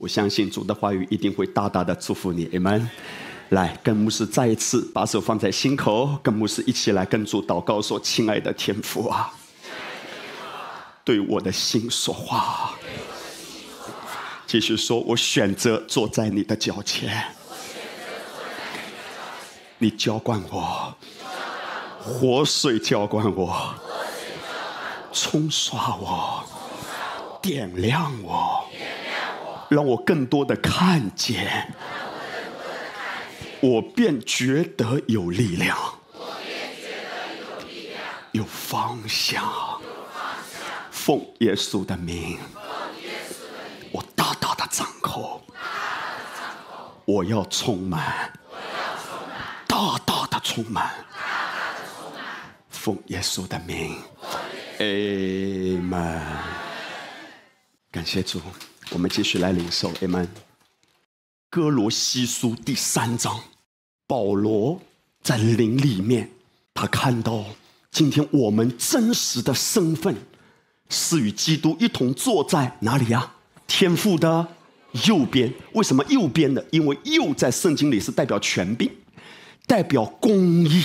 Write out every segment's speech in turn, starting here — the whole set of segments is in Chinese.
我相信主的话语一定会大大的祝福你们。来，跟牧师再一次把手放在心口，跟牧师一起来跟主祷告说：“亲爱的天父啊，对我的心说话，继续说，我选择坐在你的脚前，你浇灌我，活水浇灌我，冲刷我，点亮我。”让我更多的看见，我便觉得有力量，有方向，奉耶稣的名，我大大的掌控，我要充满，大大的充满，奉耶稣的名，阿门。感谢主。我们继续来领受，Amen。哥罗西书第三章，保罗在灵里面，他看到今天我们真实的身份是与基督一同坐在哪里呀？天父的右边。为什么右边呢？因为右在圣经里是代表权柄，代表公义，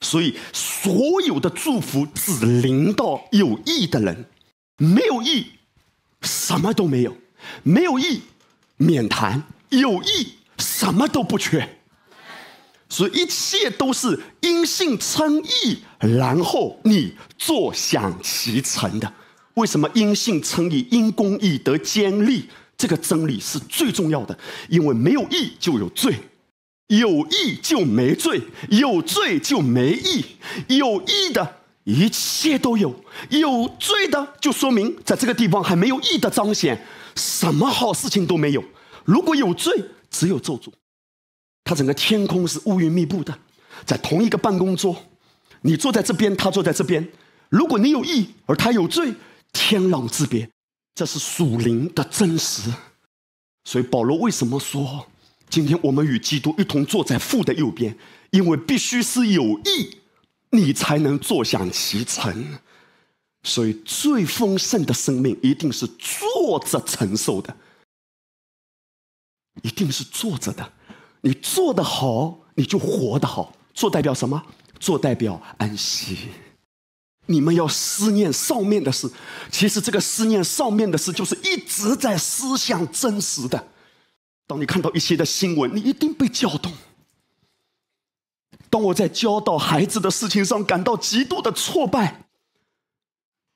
所以所有的祝福只临到有意的人，没有义什么都没有，没有义，免谈；有义，什么都不缺。所以一切都是因性称义，然后你坐享其成的。为什么因性称义，因公义得兼利？这个真理是最重要的，因为没有义就有罪，有义就没罪，有罪就没义，有义的。一切都有，有罪的就说明在这个地方还没有义的彰显，什么好事情都没有。如果有罪，只有咒诅。他整个天空是乌云密布的，在同一个办公桌，你坐在这边，他坐在这边。如果你有义，而他有罪，天壤之别。这是属灵的真实。所以保罗为什么说，今天我们与基督一同坐在父的右边，因为必须是有义。你才能坐享其成，所以最丰盛的生命一定是坐着承受的，一定是坐着的。你做的好，你就活得好。坐代表什么？坐代表安息。你们要思念上面的事，其实这个思念上面的事，就是一直在思想真实的。当你看到一些的新闻，你一定被叫动。当我在教导孩子的事情上感到极度的挫败，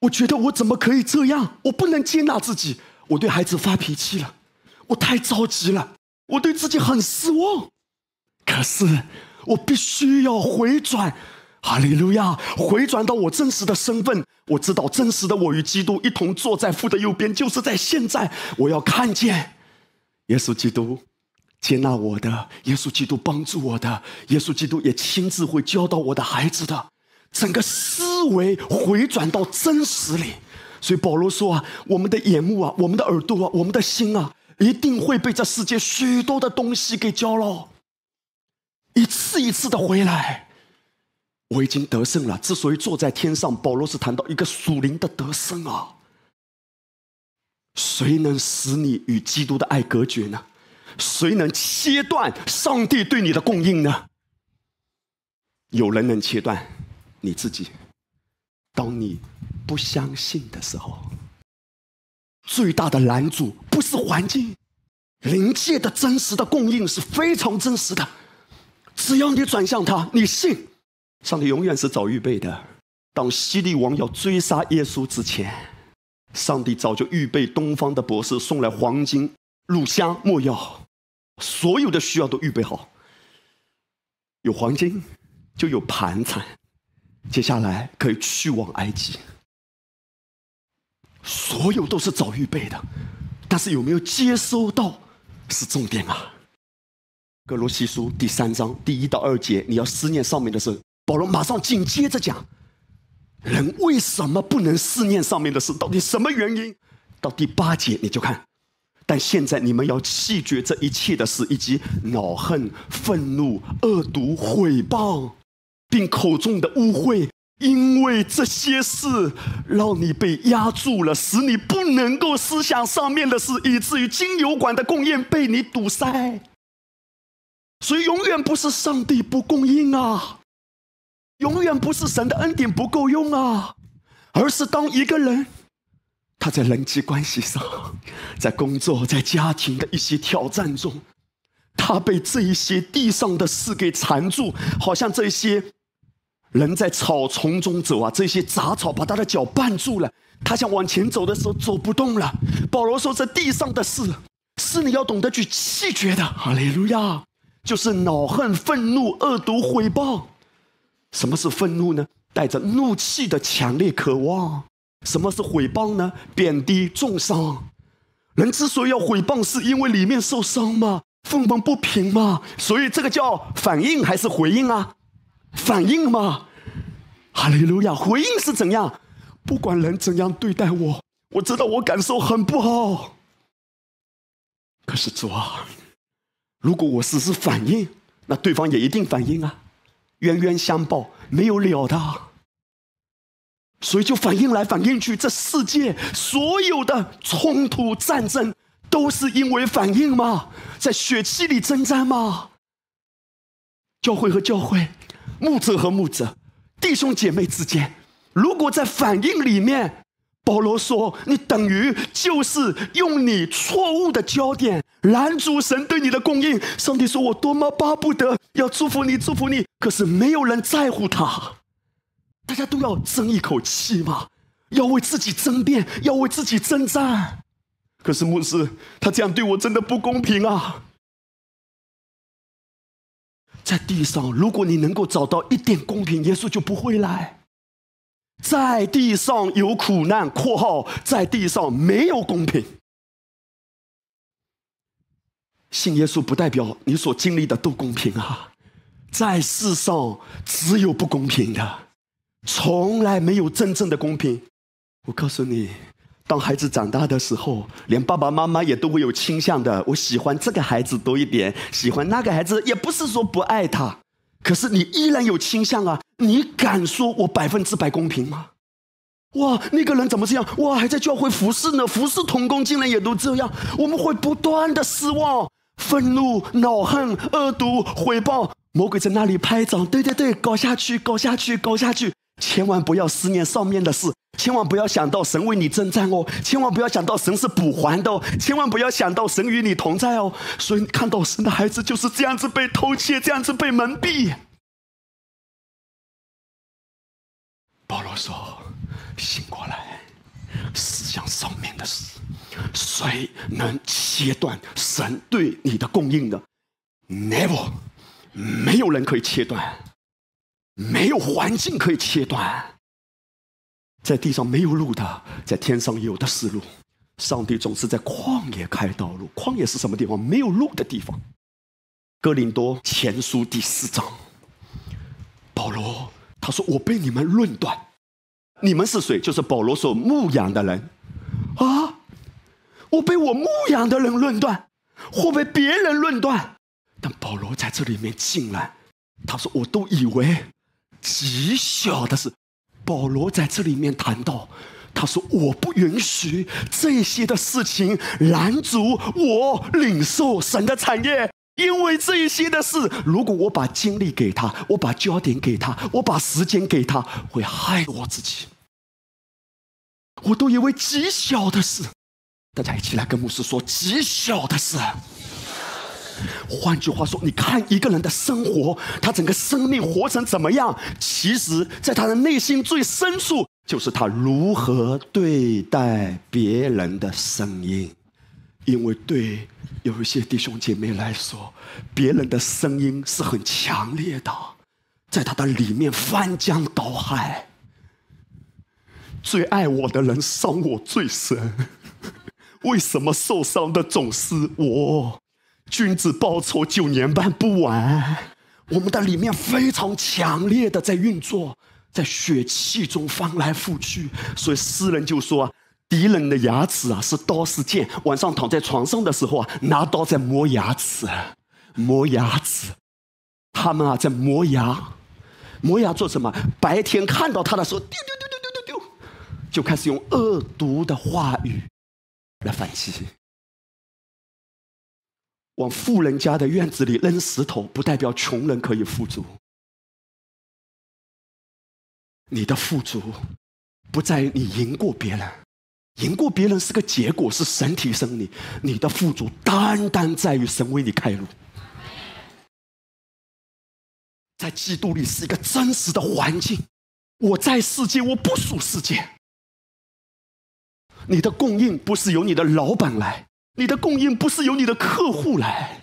我觉得我怎么可以这样？我不能接纳自己，我对孩子发脾气了，我太着急了，我对自己很失望。可是我必须要回转，哈利路亚！回转到我真实的身份。我知道真实的我与基督一同坐在父的右边，就是在现在，我要看见耶稣基督。接纳我的，耶稣基督帮助我的，耶稣基督也亲自会教导我的孩子的整个思维回转到真实里。所以保罗说啊，我们的眼目啊，我们的耳朵啊，我们的心啊，一定会被这世界许多的东西给教了。一次一次的回来，我已经得胜了。之所以坐在天上，保罗是谈到一个属灵的得胜啊。谁能使你与基督的爱隔绝呢？谁能切断上帝对你的供应呢？有人能切断，你自己。当你不相信的时候，最大的拦阻不是环境，灵界的真实的供应是非常真实的。只要你转向他，你信，上帝永远是早预备的。当希利王要追杀耶稣之前，上帝早就预备东方的博士送来黄金、乳香、没药。所有的需要都预备好，有黄金就有盘缠，接下来可以去往埃及。所有都是早预备的，但是有没有接收到是重点啊？格罗西书第三章第一到二节，你要思念上面的事。保罗马上紧接着讲，人为什么不能思念上面的事？到底什么原因？到第八节你就看。但现在你们要弃绝这一切的事，以及恼恨、愤怒、恶毒、毁谤，并口中的污秽，因为这些事让你被压住了，使你不能够思想上面的事，以至于金油馆的供应被你堵塞。所以，永远不是上帝不供应啊，永远不是神的恩典不够用啊，而是当一个人。他在人际关系上，在工作、在家庭的一些挑战中，他被这一些地上的事给缠住，好像这些人在草丛中走啊，这些杂草把他的脚绊住了。他想往前走的时候，走不动了。保罗说：“这地上的事，是你要懂得去弃绝的。”哈利路亚，就是恼恨、愤怒、恶毒、毁谤。什么是愤怒呢？带着怒气的强烈渴望。什么是毁谤呢？贬低、重伤。人之所以要毁谤，是因为里面受伤吗？愤愤不平吗？所以这个叫反应还是回应啊？反应嘛。哈利路亚！回应是怎样？不管人怎样对待我，我知道我感受很不好。可是主啊，如果我只是反应，那对方也一定反应啊，冤冤相报没有了的。所以，就反应来反应去，这世界所有的冲突、战争，都是因为反应吗？在血气里征战吗？教会和教会，牧者和牧者，弟兄姐妹之间，如果在反应里面，保罗说：“你等于就是用你错误的焦点拦阻神对你的供应。”上帝说：“我多么巴不得要祝福你，祝福你，可是没有人在乎他。”大家都要争一口气嘛，要为自己争辩，要为自己征战。可是牧师，他这样对我真的不公平啊！在地上，如果你能够找到一点公平，耶稣就不会来。在地上有苦难（括号），在地上没有公平。信耶稣不代表你所经历的都公平啊，在世上只有不公平的。从来没有真正的公平。我告诉你，当孩子长大的时候，连爸爸妈妈也都会有倾向的。我喜欢这个孩子多一点，喜欢那个孩子也不是说不爱他，可是你依然有倾向啊！你敢说我百分之百公平吗？哇，那个人怎么这样？哇，还在教会服侍呢，服侍童工竟然也都这样！我们会不断的失望、愤怒、恼恨、恶毒、回报，魔鬼在那里拍掌，对对对，搞下去，搞下去，搞下去。千万不要思念上面的事，千万不要想到神为你征战哦，千万不要想到神是补还的哦，千万不要想到神与你同在哦。所以看到神的孩子就是这样子被偷窃，这样子被蒙蔽。保罗说：“醒过来，思想上面的事。谁能切断神对你的供应呢？Never，没有人可以切断。”没有环境可以切断，在地上没有路的，在天上有的是路。上帝总是在旷野开道路。旷野是什么地方？没有路的地方。哥林多前书第四章，保罗他说：“我被你们论断，你们是谁？就是保罗所牧养的人啊！我被我牧养的人论断，或被别人论断。但保罗在这里面进来，他说：我都以为。”极小的事，保罗在这里面谈到，他说：“我不允许这些的事情拦阻我领受神的产业，因为这些的事，如果我把精力给他，我把焦点给他，我把时间给他，会害我自己。”我都以为极小的事，大家一起来跟牧师说：“极小的事。”换句话说，你看一个人的生活，他整个生命活成怎么样？其实，在他的内心最深处，就是他如何对待别人的声音。因为对有一些弟兄姐妹来说，别人的声音是很强烈的，在他的里面翻江倒海。最爱我的人伤我最深，为什么受伤的总是我？君子报仇，九年半不晚。我们的里面非常强烈的在运作，在血气中翻来覆去。所以诗人就说：“啊，敌人的牙齿啊，是刀是剑。晚上躺在床上的时候啊，拿刀在磨牙齿，磨牙齿。他们啊，在磨牙，磨牙做什么？白天看到他的时候，丢丢丢丢丢丢丢，就开始用恶毒的话语来反击。”往富人家的院子里扔石头，不代表穷人可以富足。你的富足，不在于你赢过别人，赢过别人是个结果，是神提升你。你的富足单单在于神为你开路。在基督里是一个真实的环境，我在世界，我不属世界。你的供应不是由你的老板来。你的供应不是由你的客户来。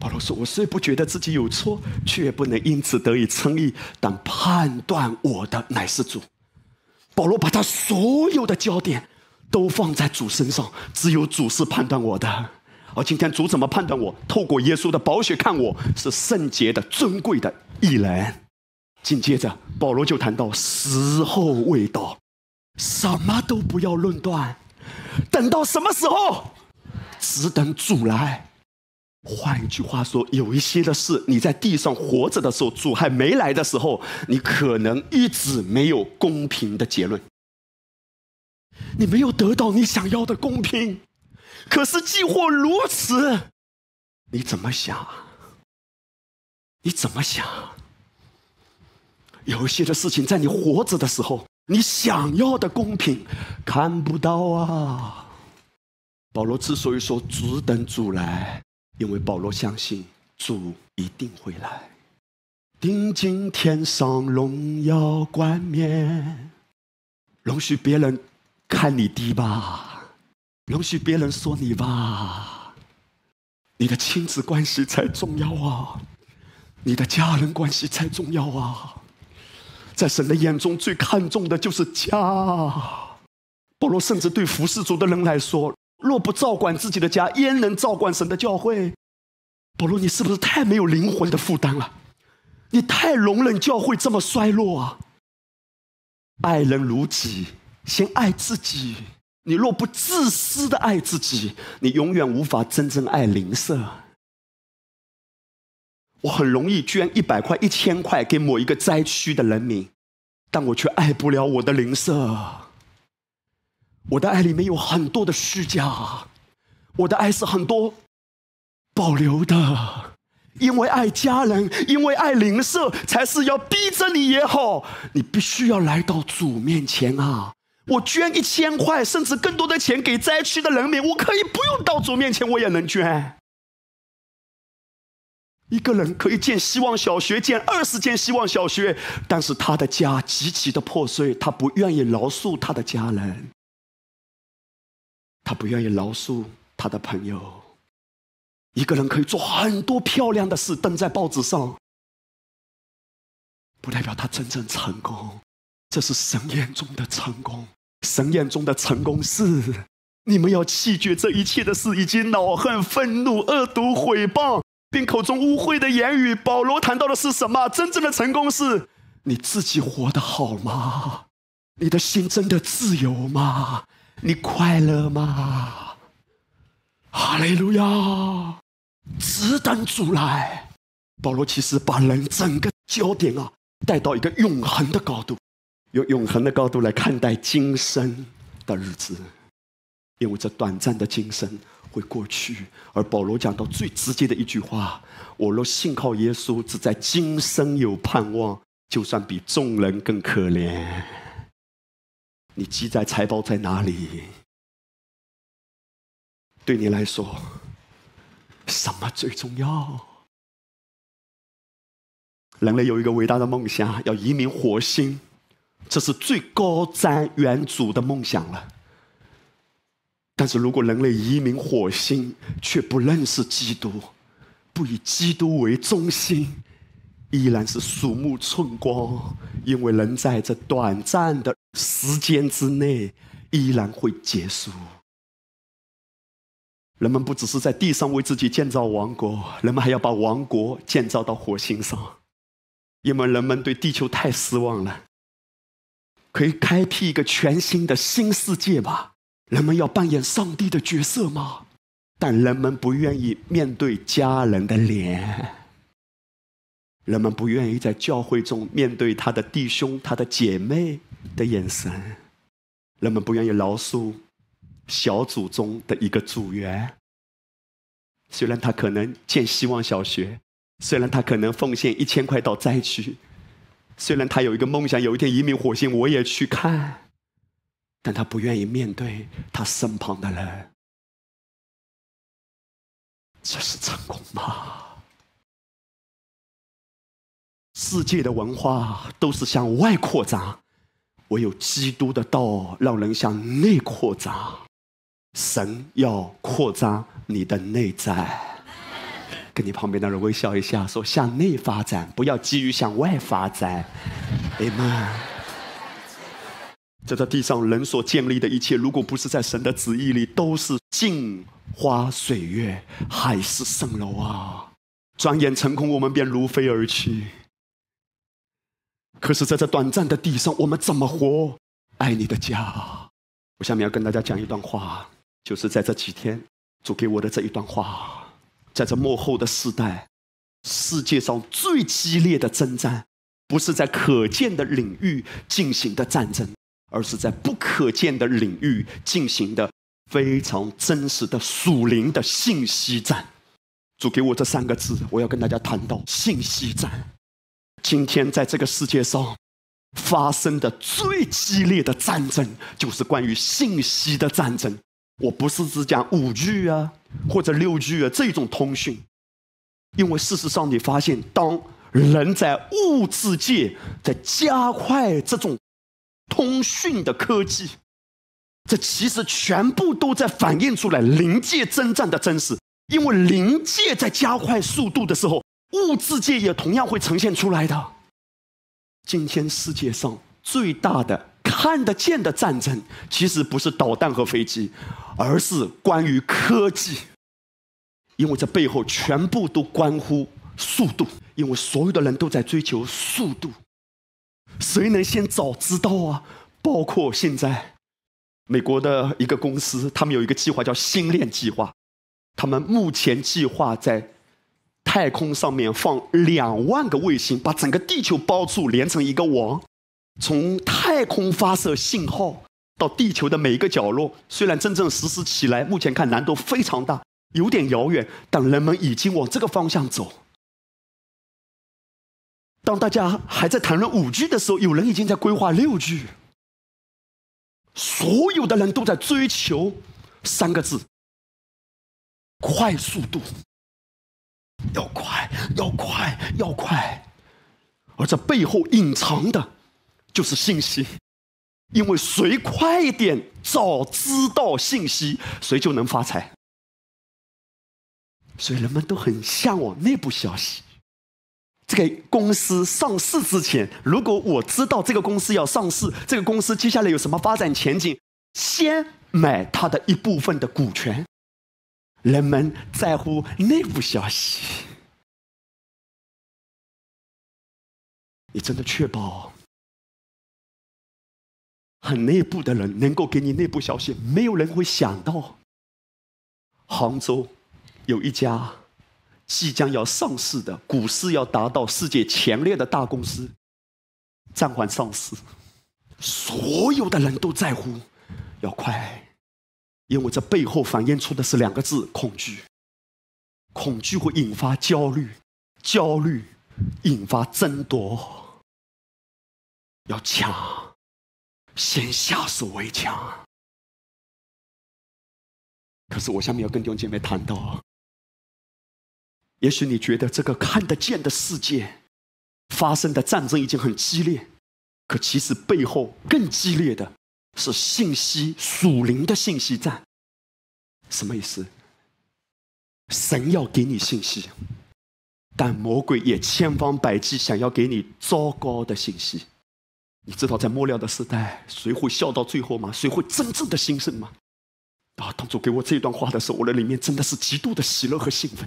保罗说：“我虽不觉得自己有错，却不能因此得以称义。但判断我的乃是主。”保罗把他所有的焦点都放在主身上，只有主是判断我的。而今天主怎么判断我？透过耶稣的宝血看，我是圣洁的、尊贵的义人。紧接着，保罗就谈到时候未到，什么都不要论断，等到什么时候？只等主来。换一句话说，有一些的事，你在地上活着的时候，主还没来的时候，你可能一直没有公平的结论。你没有得到你想要的公平，可是几乎如此。你怎么想？你怎么想？有一些的事情，在你活着的时候，你想要的公平看不到啊。保罗之所以说只等主来，因为保罗相信主一定会来。定今天上荣耀冠冕，容许别人看你低吧，容许别人说你吧，你的亲子关系才重要啊，你的家人关系才重要啊，在神的眼中最看重的就是家。保罗甚至对服侍主的人来说。若不照管自己的家，焉能照管神的教会？保罗，你是不是太没有灵魂的负担了？你太容忍教会这么衰落啊！爱人如己，先爱自己。你若不自私的爱自己，你永远无法真正爱邻舍。我很容易捐一百块、一千块给某一个灾区的人民，但我却爱不了我的邻舍。我的爱里面有很多的虚假，我的爱是很多保留的，因为爱家人，因为爱邻舍，才是要逼着你也好，你必须要来到主面前啊！我捐一千块甚至更多的钱给灾区的人民，我可以不用到主面前，我也能捐。一个人可以建希望小学，建二十间希望小学，但是他的家极其的破碎，他不愿意饶恕他的家人。他不愿意饶恕他的朋友。一个人可以做很多漂亮的事，登在报纸上，不代表他真正成功。这是神眼中的成功。神眼中的成功是你们要弃绝这一切的事，以及恼恨、愤怒、恶毒、毁谤，并口中污秽的言语。保罗谈到的是什么？真正的成功是你自己活得好吗？你的心真的自由吗？你快乐吗？哈利路亚，只等主来。保罗其实把人整个焦点啊带到一个永恒的高度，用永恒的高度来看待今生的日子，因为这短暂的今生会过去。而保罗讲到最直接的一句话：“我若信靠耶稣，只在今生有盼望，就算比众人更可怜。”你积载财宝在哪里？对你来说，什么最重要？人类有一个伟大的梦想，要移民火星，这是最高瞻远瞩的梦想了。但是如果人类移民火星，却不认识基督，不以基督为中心，依然是鼠目寸光，因为人在这短暂的。时间之内依然会结束。人们不只是在地上为自己建造王国，人们还要把王国建造到火星上，因为人们对地球太失望了。可以开辟一个全新的新世界吧？人们要扮演上帝的角色吗？但人们不愿意面对家人的脸，人们不愿意在教会中面对他的弟兄、他的姐妹。的眼神，人们不愿意饶恕小组中的一个组员。虽然他可能建希望小学，虽然他可能奉献一千块到灾区，虽然他有一个梦想，有一天移民火星我也去看，但他不愿意面对他身旁的人。这是成功吗？世界的文化都是向外扩张。我有基督的道，让人向内扩张。神要扩张你的内在，跟你旁边的人微笑一下，说向内发展，不要急于向外发展。哎妈，在这地上人所建立的一切，如果不是在神的旨意里，都是镜花水月、海市蜃楼啊！转眼成空，我们便如飞而去。可是，在这短暂的地上，我们怎么活？爱你的家。我下面要跟大家讲一段话，就是在这几天主给我的这一段话。在这幕后的时代，世界上最激烈的征战，不是在可见的领域进行的战争，而是在不可见的领域进行的非常真实的属灵的信息战。主给我这三个字，我要跟大家谈到信息战。今天在这个世界上发生的最激烈的战争，就是关于信息的战争。我不是只讲五 G 啊，或者六 G 啊这种通讯，因为事实上你发现，当人在物质界在加快这种通讯的科技，这其实全部都在反映出来临界征战的真实。因为临界在加快速度的时候。物质界也同样会呈现出来的。今天世界上最大的看得见的战争，其实不是导弹和飞机，而是关于科技，因为这背后全部都关乎速度，因为所有的人都在追求速度，谁能先早知道啊？包括现在美国的一个公司，他们有一个计划叫“星链”计划，他们目前计划在。太空上面放两万个卫星，把整个地球包住，连成一个网，从太空发射信号到地球的每一个角落。虽然真正实施起来，目前看难度非常大，有点遥远，但人们已经往这个方向走。当大家还在谈论五 G 的时候，有人已经在规划六 G。所有的人都在追求三个字：快速度。要快，要快，要快！而这背后隐藏的，就是信息。因为谁快一点早知道信息，谁就能发财。所以人们都很向往内部消息。这个公司上市之前，如果我知道这个公司要上市，这个公司接下来有什么发展前景，先买它的一部分的股权。人们在乎内部消息，你真的确保很内部的人能够给你内部消息？没有人会想到，杭州有一家即将要上市的、股市要达到世界前列的大公司暂缓上市，所有的人都在乎，要快。因为这背后反映出的是两个字：恐惧。恐惧会引发焦虑，焦虑引发争夺，要抢，先下手为强。可是我下面要跟弟兄姐妹谈到，也许你觉得这个看得见的世界发生的战争已经很激烈，可其实背后更激烈的。是信息属灵的信息站，什么意思？神要给你信息，但魔鬼也千方百计想要给你糟糕的信息。你知道在末了的时代，谁会笑到最后吗？谁会真正的兴盛吗？啊，当主给我这段话的时候，我的里面真的是极度的喜乐和兴奋。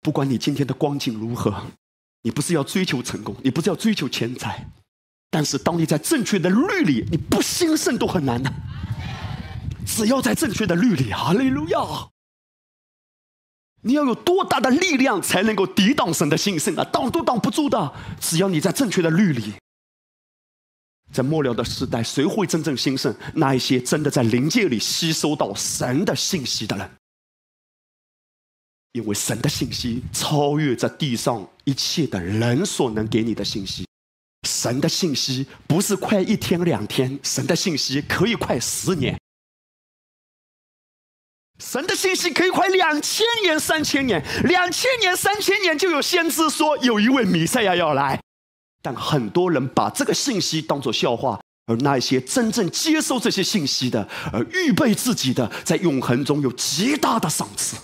不管你今天的光景如何，你不是要追求成功，你不是要追求钱财。但是，当你在正确的律里，你不兴盛都很难的。只要在正确的律里哈利路亚！你要有多大的力量才能够抵挡神的兴盛啊？挡都挡不住的。只要你在正确的律里，在末了的时代，谁会真正兴盛？那一些真的在灵界里吸收到神的信息的人，因为神的信息超越着地上一切的人所能给你的信息。神的信息不是快一天两天，神的信息可以快十年，神的信息可以快两千年、三千年。两千年、三千年就有先知说有一位弥赛亚要来，但很多人把这个信息当作笑话，而那些真正接受这些信息的，而预备自己的，在永恒中有极大的赏赐。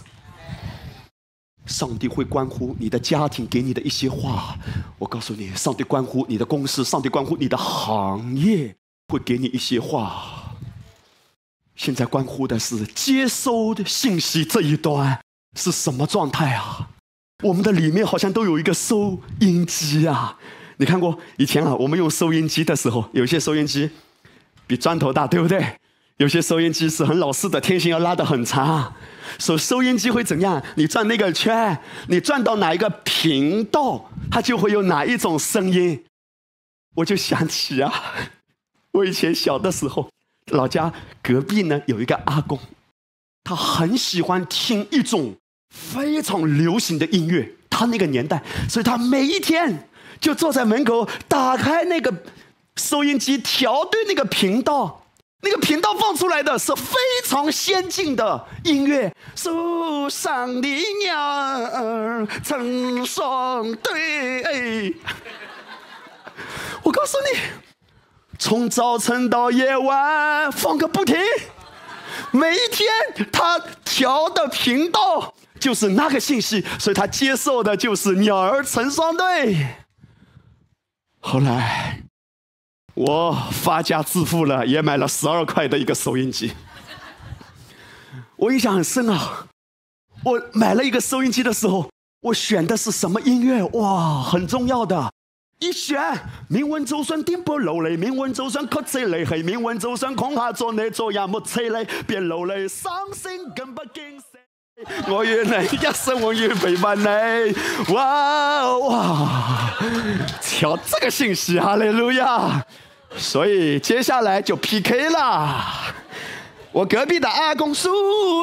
上帝会关乎你的家庭，给你的一些话。我告诉你，上帝关乎你的公司，上帝关乎你的行业，会给你一些话。现在关乎的是接收的信息这一端是什么状态啊？我们的里面好像都有一个收音机啊。你看过以前啊，我们用收音机的时候，有些收音机比砖头大，对不对？有些收音机是很老式的，天线要拉得很长。说收音机会怎样？你转那个圈，你转到哪一个频道，它就会有哪一种声音。我就想起啊，我以前小的时候，老家隔壁呢有一个阿公，他很喜欢听一种非常流行的音乐，他那个年代，所以他每一天就坐在门口，打开那个收音机，调对那个频道。那个频道放出来的是非常先进的音乐，树上的鸟儿成双对。我告诉你，从早晨到夜晚放个不停。每一天他调的频道就是那个信息，所以他接受的就是鸟儿成双对。后来。我发家致富了，也买了十二块的一个收音机。我印象很深啊，我买了一个收音机的时候，我选的是什么音乐？哇，很重要的！一选，明文周算颠不流泪，明文周算哭着泪，黑明文周算空下坐那做也莫扯嘞，别流泪，伤心更不紧。我原来也是我远陪伴你，哇哇，瞧这个信息，哈利路亚！所以接下来就 PK 啦！我隔壁的阿公树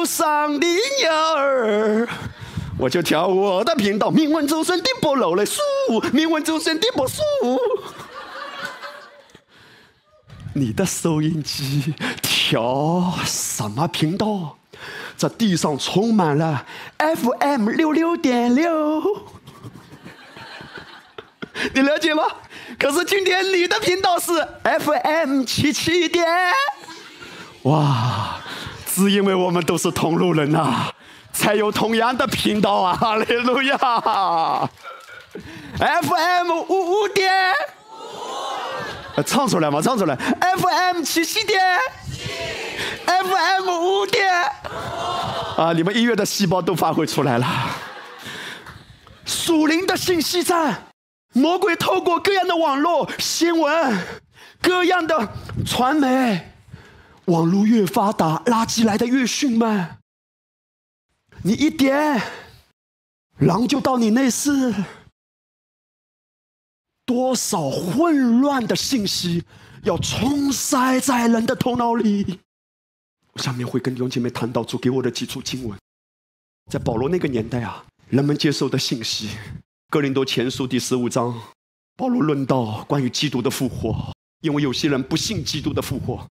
上的鸟儿，我就调我的频道，命文周身的不楼嘞树，铭文周身的波树。你的收音机调什么频道？这地上充满了 FM 六六点六，你了解吗？可是今天你的频道是 FM 七七点，哇！只因为我们都是同路人呐，才有同样的频道啊，哈利路亚！FM 五五点，唱出来嘛，唱出来！FM 七七点，FM 五五点，啊！你们音乐的细胞都发挥出来了，属灵的信息站。魔鬼透过各样的网络新闻、各样的传媒，网络越发达，垃圾来的越迅猛。你一点，狼就到你内室。多少混乱的信息要冲塞在人的头脑里？我下面会跟弟兄姐妹谈到主给我的几处经文，在保罗那个年代啊，人们接受的信息。哥林多前书第十五章，保罗论到关于基督的复活，因为有些人不信基督的复活，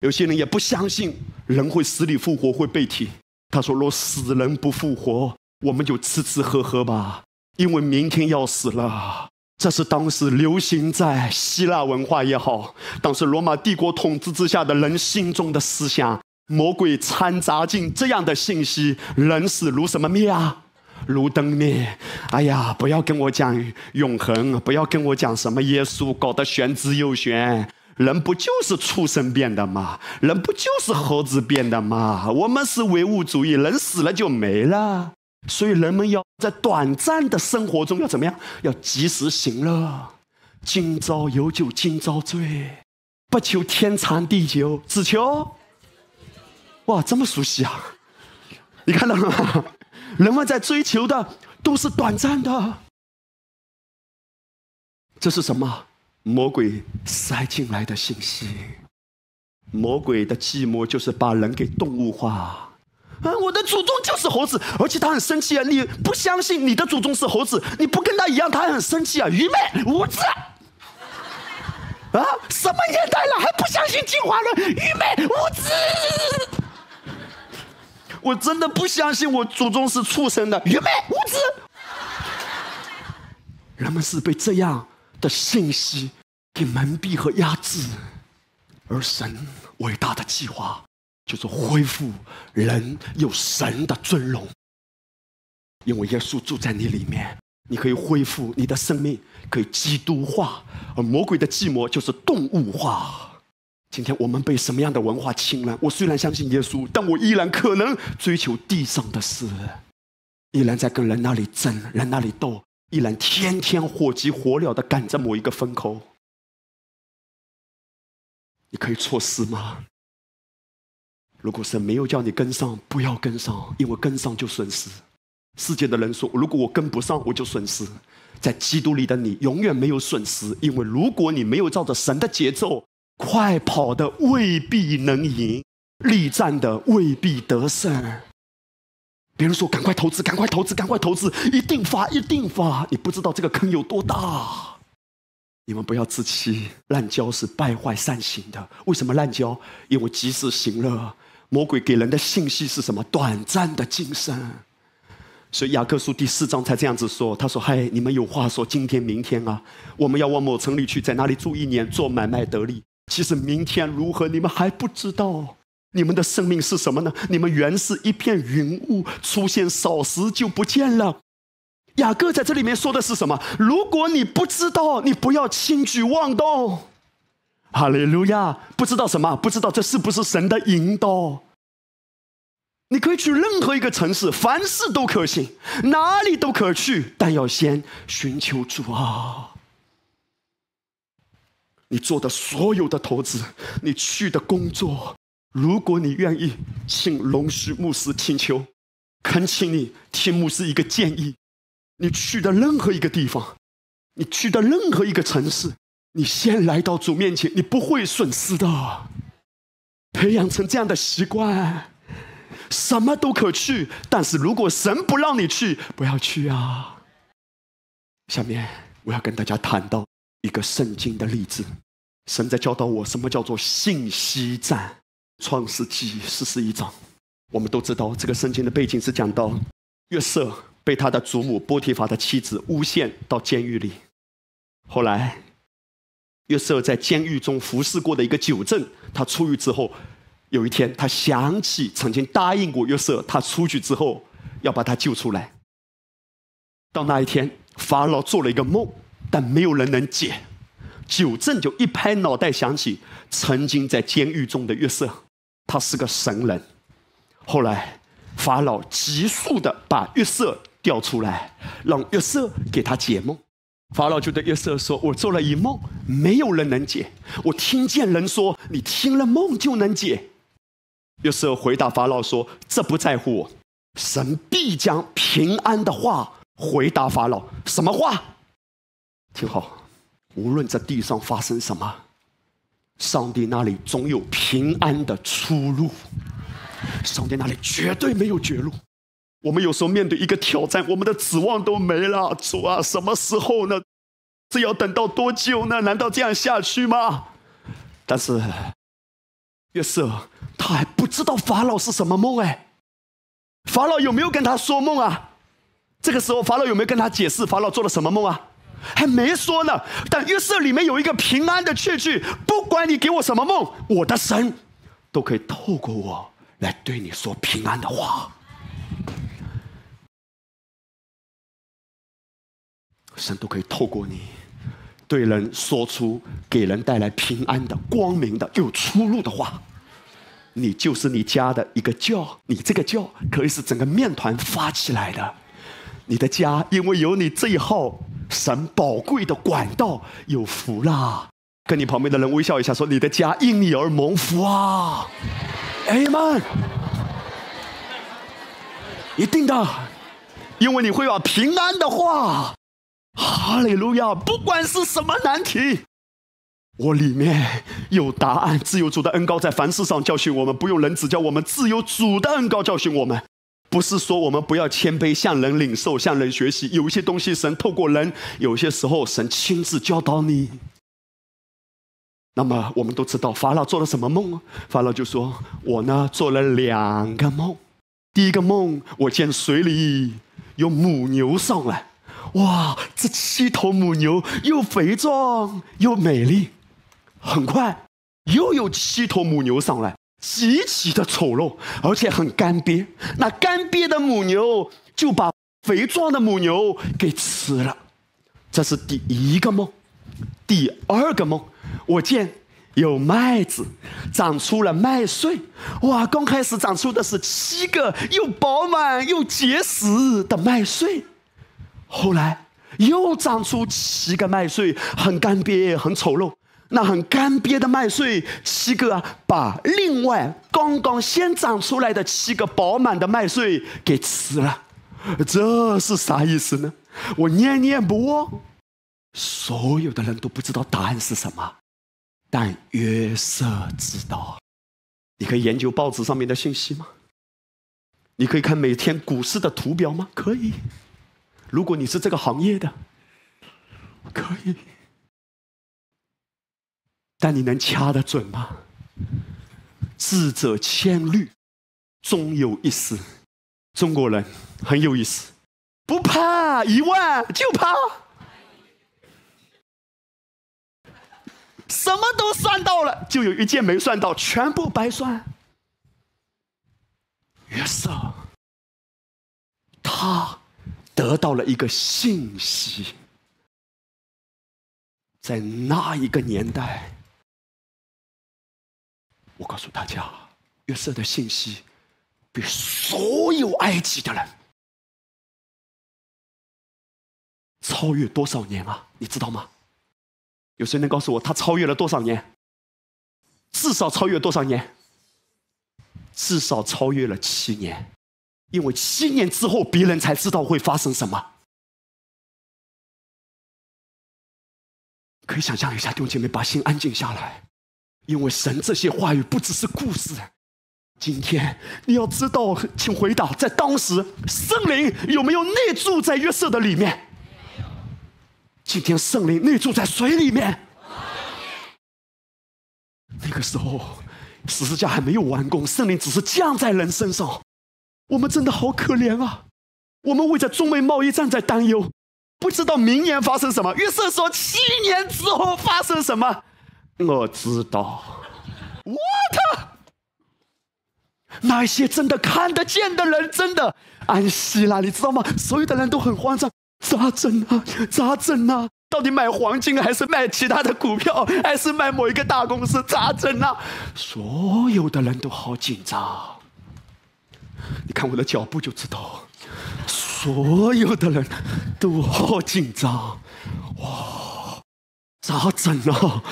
有些人也不相信人会死里复活会被提。他说：“若死人不复活，我们就吃吃喝喝吧，因为明天要死了。”这是当时流行在希腊文化也好，当时罗马帝国统治之下的人心中的思想。魔鬼掺杂进这样的信息，人死如什么灭啊？如灯灭，哎呀，不要跟我讲永恒，不要跟我讲什么耶稣，搞得玄之又玄。人不就是畜生变的吗？人不就是猴子变的吗？我们是唯物主义，人死了就没了。所以人们要在短暂的生活中要怎么样？要及时行乐，今朝有酒今朝醉，不求天长地久，只求……哇，这么熟悉啊？你看到了吗？人们在追求的都是短暂的，这是什么？魔鬼塞进来的信息？魔鬼的寂寞就是把人给动物化。啊，我的祖宗就是猴子，而且他很生气啊！你不相信你的祖宗是猴子，你不跟他一样，他很生气啊！愚昧无知啊！什么年代了，还不相信进化论？愚昧无知！我真的不相信我祖宗是畜生的，愚昧无知。人们是被这样的信息给蒙蔽和压制，而神伟大的计划就是恢复人有神的尊荣，因为耶稣住在你里面，你可以恢复你的生命，可以基督化，而魔鬼的计谋就是动物化。今天我们被什么样的文化侵染？我虽然相信耶稣，但我依然可能追求地上的事，依然在跟人那里争，人那里斗，依然天天火急火燎的赶在某一个风口。你可以错失吗？如果神没有叫你跟上，不要跟上，因为跟上就损失。世界的人说，如果我跟不上，我就损失。在基督里的你，永远没有损失，因为如果你没有照着神的节奏。快跑的未必能赢，力战的未必得胜。别人说赶快投资，赶快投资，赶快投资，一定发，一定发。你不知道这个坑有多大。你们不要自欺，滥交是败坏善行的。为什么滥交？因为及时行乐。魔鬼给人的信息是什么？短暂的精神。所以雅各书第四章才这样子说：“他说，嗨，你们有话说，今天、明天啊，我们要往某城里去，在那里住一年，做买卖得利。”其实明天如何，你们还不知道。你们的生命是什么呢？你们原是一片云雾，出现少时就不见了。雅各在这里面说的是什么？如果你不知道，你不要轻举妄动。哈利路亚！不知道什么？不知道这是不是神的引导？你可以去任何一个城市，凡事都可行，哪里都可去，但要先寻求主啊。你做的所有的投资，你去的工作，如果你愿意，请龙须牧师请求、恳请你听牧师一个建议：你去的任何一个地方，你去的任何一个城市，你先来到主面前，你不会损失的。培养成这样的习惯，什么都可去，但是如果神不让你去，不要去啊。下面我要跟大家谈到一个圣经的例子。神在教导我，什么叫做信息战？创世纪四十一章，我们都知道这个圣经的背景是讲到约瑟被他的祖母波提法的妻子诬陷到监狱里，后来约瑟在监狱中服侍过的一个酒证，他出狱之后，有一天他想起曾经答应过约瑟，他出去之后要把他救出来。到那一天，法老做了一个梦，但没有人能解。九正就一拍脑袋，想起曾经在监狱中的约瑟，他是个神人。后来法老急速的把约瑟调出来，让约瑟给他解梦。法老就对约瑟说：“我做了一梦，没有人能解。我听见人说，你听了梦就能解。”约瑟回答法老说：“这不在乎我，神必将平安的话回答法老。”什么话？听好。无论在地上发生什么，上帝那里总有平安的出路。上帝那里绝对没有绝路。我们有时候面对一个挑战，我们的指望都没了，主啊，什么时候呢？这要等到多久呢？难道这样下去吗？但是，约瑟他还不知道法老是什么梦哎，法老有没有跟他说梦啊？这个时候法老有没有跟他解释法老做了什么梦啊？还没说呢，但约瑟里面有一个平安的劝句：不管你给我什么梦，我的神都可以透过我来对你说平安的话。神都可以透过你对人说出给人带来平安的、光明的、有出路的话。你就是你家的一个教，你这个教可以使整个面团发起来的。你的家因为有你，这一后。神宝贵的管道有福啦！跟你旁边的人微笑一下，说：“你的家因你而蒙福啊！”哎 n 一定的，因为你会有平安的话。哈利路亚！不管是什么难题，我里面有答案。自由主的恩高在凡事上教训我们，不用人指教，我们自由主的恩高教训我们。不是说我们不要谦卑，向人领受，向人学习。有一些东西，神透过人；有些时候，神亲自教导你。那么，我们都知道，法老做了什么梦？法老就说我呢做了两个梦。第一个梦，我见水里有母牛上来，哇，这七头母牛又肥壮又美丽。很快，又有七头母牛上来。极其的丑陋，而且很干瘪。那干瘪的母牛就把肥壮的母牛给吃了。这是第一个梦。第二个梦，我见有麦子长出了麦穗。哇，刚开始长出的是七个又饱满又结实的麦穗，后来又长出七个麦穗，很干瘪，很丑陋。那很干瘪的麦穗，七个把另外刚刚先长出来的七个饱满的麦穗给吃了，这是啥意思呢？我念念不忘。所有的人都不知道答案是什么，但约瑟知道。你可以研究报纸上面的信息吗？你可以看每天股市的图表吗？可以。如果你是这个行业的，可以。但你能掐得准吗？智者千虑，终有一失。中国人很有意思，不怕一万，就怕。什么都算到了，就有一件没算到，全部白算。约瑟，他得到了一个信息，在那一个年代。我告诉大家，约瑟的信息比所有埃及的人超越多少年啊？你知道吗？有谁能告诉我他超越了多少年？至少超越多少年？至少超越了七年，因为七年之后，别人才知道会发生什么。可以想象一下，弟兄姐妹，把心安静下来。因为神这些话语不只是故事，今天你要知道，请回答：在当时，圣灵有没有内住在约瑟的里面？今天圣灵内住在水里面。那个时候，十字架还没有完工，圣灵只是降在人身上。我们真的好可怜啊！我们为着中美贸易战在担忧，不知道明年发生什么。约瑟说：“七年之后发生什么？”我知道。What？那些真的看得见的人真的安息了，你知道吗？所有的人都很慌张，咋整啊？咋整啊？到底买黄金还是卖其他的股票，还是卖某一个大公司？咋整啊？所有的人都好紧张。你看我的脚步就知道，所有的人都好紧张。哇，咋整啊？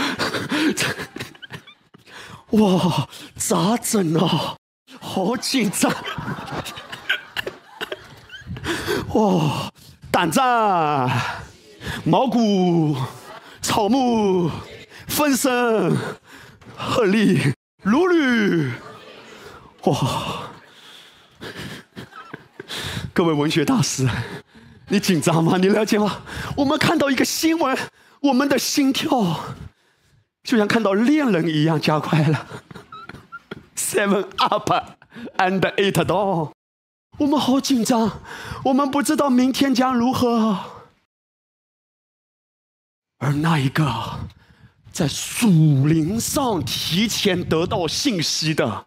哇，咋整啊？好紧张！哇，胆战毛骨，草木分身，鹤立如履。哇，各位文学大师，你紧张吗？你了解吗？我们看到一个新闻，我们的心跳。就像看到恋人一样，加快了。Seven up and eight down，我们好紧张，我们不知道明天将如何。而那一个在树林上提前得到信息的，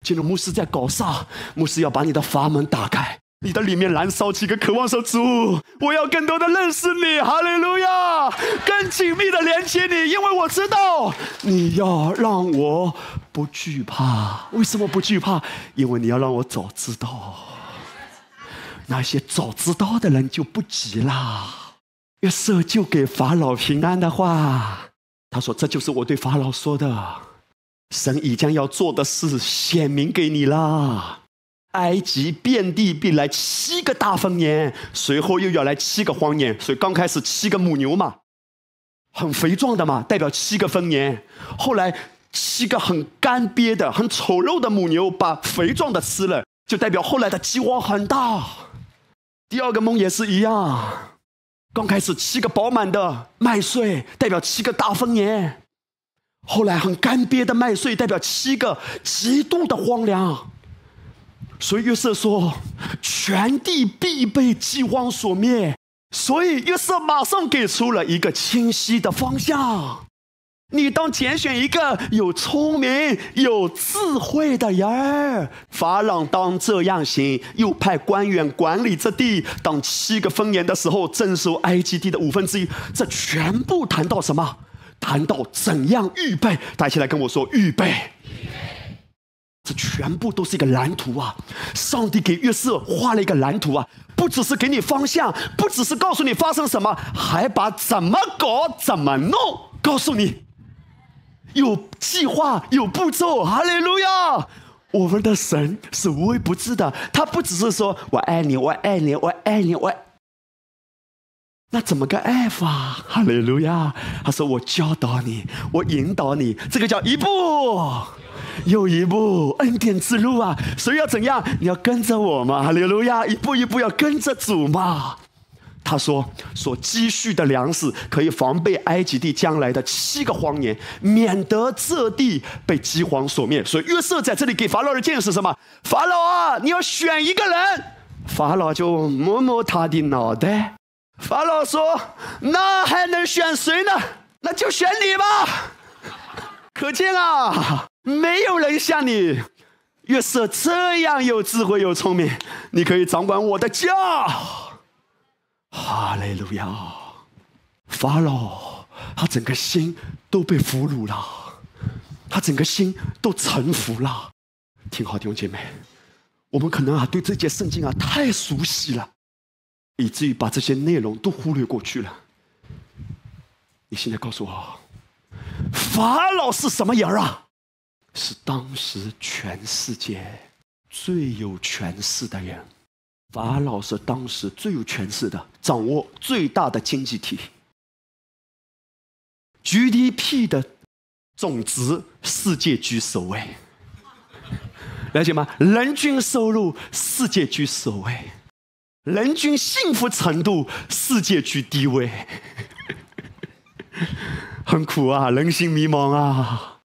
进入牧师在搞啥？牧师要把你的阀门打开。你的里面燃烧起个渴望神之物，我要更多的认识你，哈利路亚，更紧密的连接你，因为我知道你要让我不惧怕。为什么不惧怕？因为你要让我早知道，那些早知道的人就不急啦。要设就给法老平安的话，他说这就是我对法老说的，神已将要做的事显明给你啦。埃及遍地必来七个大丰年，随后又要来七个荒年，所以刚开始七个母牛嘛，很肥壮的嘛，代表七个丰年。后来七个很干瘪的、很丑陋的母牛把肥壮的吃了，就代表后来的饥荒很大。第二个梦也是一样，刚开始七个饱满的麦穗代表七个大丰年，后来很干瘪的麦穗代表七个极度的荒凉。所以约瑟说，全地必被饥荒所灭。所以约瑟马上给出了一个清晰的方向：你当拣选一个有聪明、有智慧的人，法朗当这样行，又派官员管理这地。当七个丰年的时候，征收埃及地的五分之一。这全部谈到什么？谈到怎样预备。大家一起来跟我说，预备。这全部都是一个蓝图啊！上帝给约瑟画了一个蓝图啊！不只是给你方向，不只是告诉你发生什么，还把怎么搞、怎么弄告诉你。有计划，有步骤。哈利路亚！我们的神是无微不至的，他不只是说我爱你，我爱你，我爱你，我。那怎么个爱法？哈利路亚，他说：“我教导你，我引导你，这个叫一步又一步恩典之路啊！所以要怎样？你要跟着我嘛，哈利路亚，一步一步要跟着走嘛。”他说：“所积蓄的粮食可以防备埃及地将来的七个荒年，免得这地被饥荒所灭。”所以约瑟在这里给法老的建议是什么？法老啊，你要选一个人。法老就摸摸他的脑袋。法老说：“那还能选谁呢？那就选你吧。可见啊，没有人像你，约瑟这样有智慧、有聪明。你可以掌管我的家。哈利路亚！法老他整个心都被俘虏了，他整个心都臣服了。听好，弟兄姐妹，我们可能啊对这节圣经啊太熟悉了。”以至于把这些内容都忽略过去了。你现在告诉我，法老是什么人啊？是当时全世界最有权势的人。法老是当时最有权势的，掌握最大的经济体，GDP 的总值世界居首位，了解吗？人均收入世界居首位。人均幸福程度世界居低位，很苦啊，人心迷茫啊，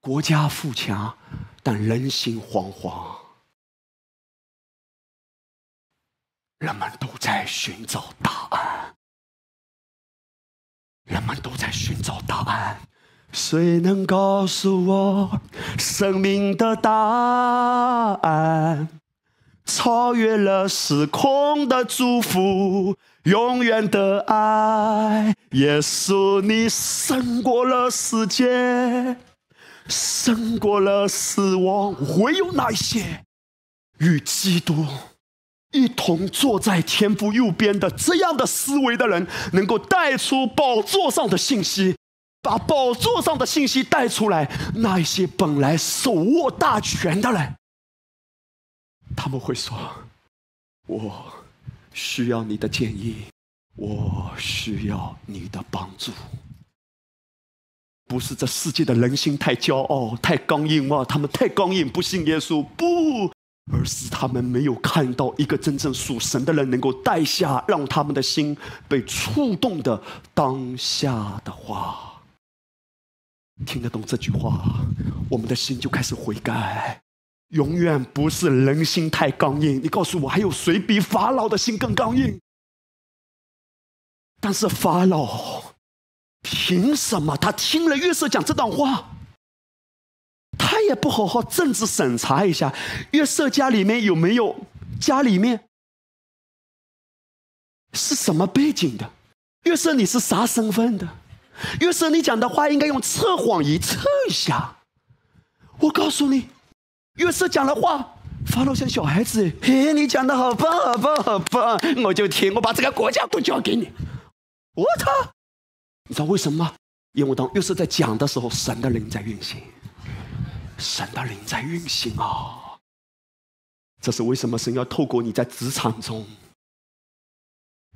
国家富强，但人心惶惶，人们都在寻找答案，人们都在寻找答案，谁能告诉我生命的答案？超越了时空的祝福，永远的爱，耶稣，你胜过了时间，胜过了死亡，会有哪一些？与基督一同坐在天父右边的这样的思维的人，能够带出宝座上的信息，把宝座上的信息带出来，那一些本来手握大权的人。他们会说：“我需要你的建议，我需要你的帮助。不是这世界的人心太骄傲、太刚硬哇，他们太刚硬，不信耶稣，不，而是他们没有看到一个真正属神的人能够带下，让他们的心被触动的当下的话，听得懂这句话，我们的心就开始悔改。”永远不是人心太刚硬。你告诉我，还有谁比法老的心更刚硬？但是法老凭什么？他听了约瑟讲这段话，他也不好好政治审查一下，约瑟家里面有没有？家里面是什么背景的？约瑟你是啥身份的？约瑟你讲的话应该用测谎仪测一下。我告诉你。约瑟讲了话，发怒像小孩子。嘿，你讲的好棒，好棒，好棒！我就听，我把这个国家都交给你。我操！你知道为什么？吗？因为当约瑟在讲的时候，神的灵在运行，神的灵在运行啊！这是为什么？神要透过你在职场中。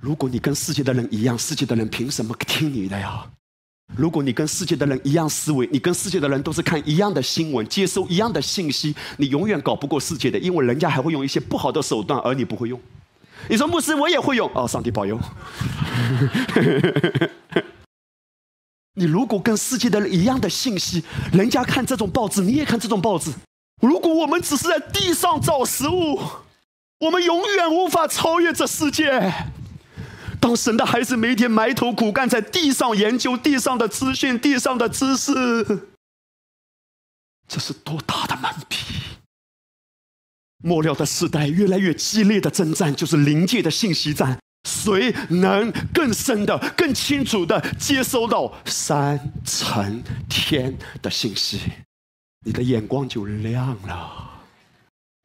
如果你跟世界的人一样，世界的人凭什么听你的呀？如果你跟世界的人一样思维，你跟世界的人都是看一样的新闻，接收一样的信息，你永远搞不过世界的，因为人家还会用一些不好的手段，而你不会用。你说牧师，我也会用，哦，上帝保佑。你如果跟世界的人一样的信息，人家看这种报纸，你也看这种报纸。如果我们只是在地上找食物，我们永远无法超越这世界。神的孩子每天埋头苦干在地上研究地上的资讯、地上的知识，这是多大的难题！末了的时代，越来越激烈的征战就是临界的信息战，谁能更深的、更清楚的接收到三层天的信息，你的眼光就亮了。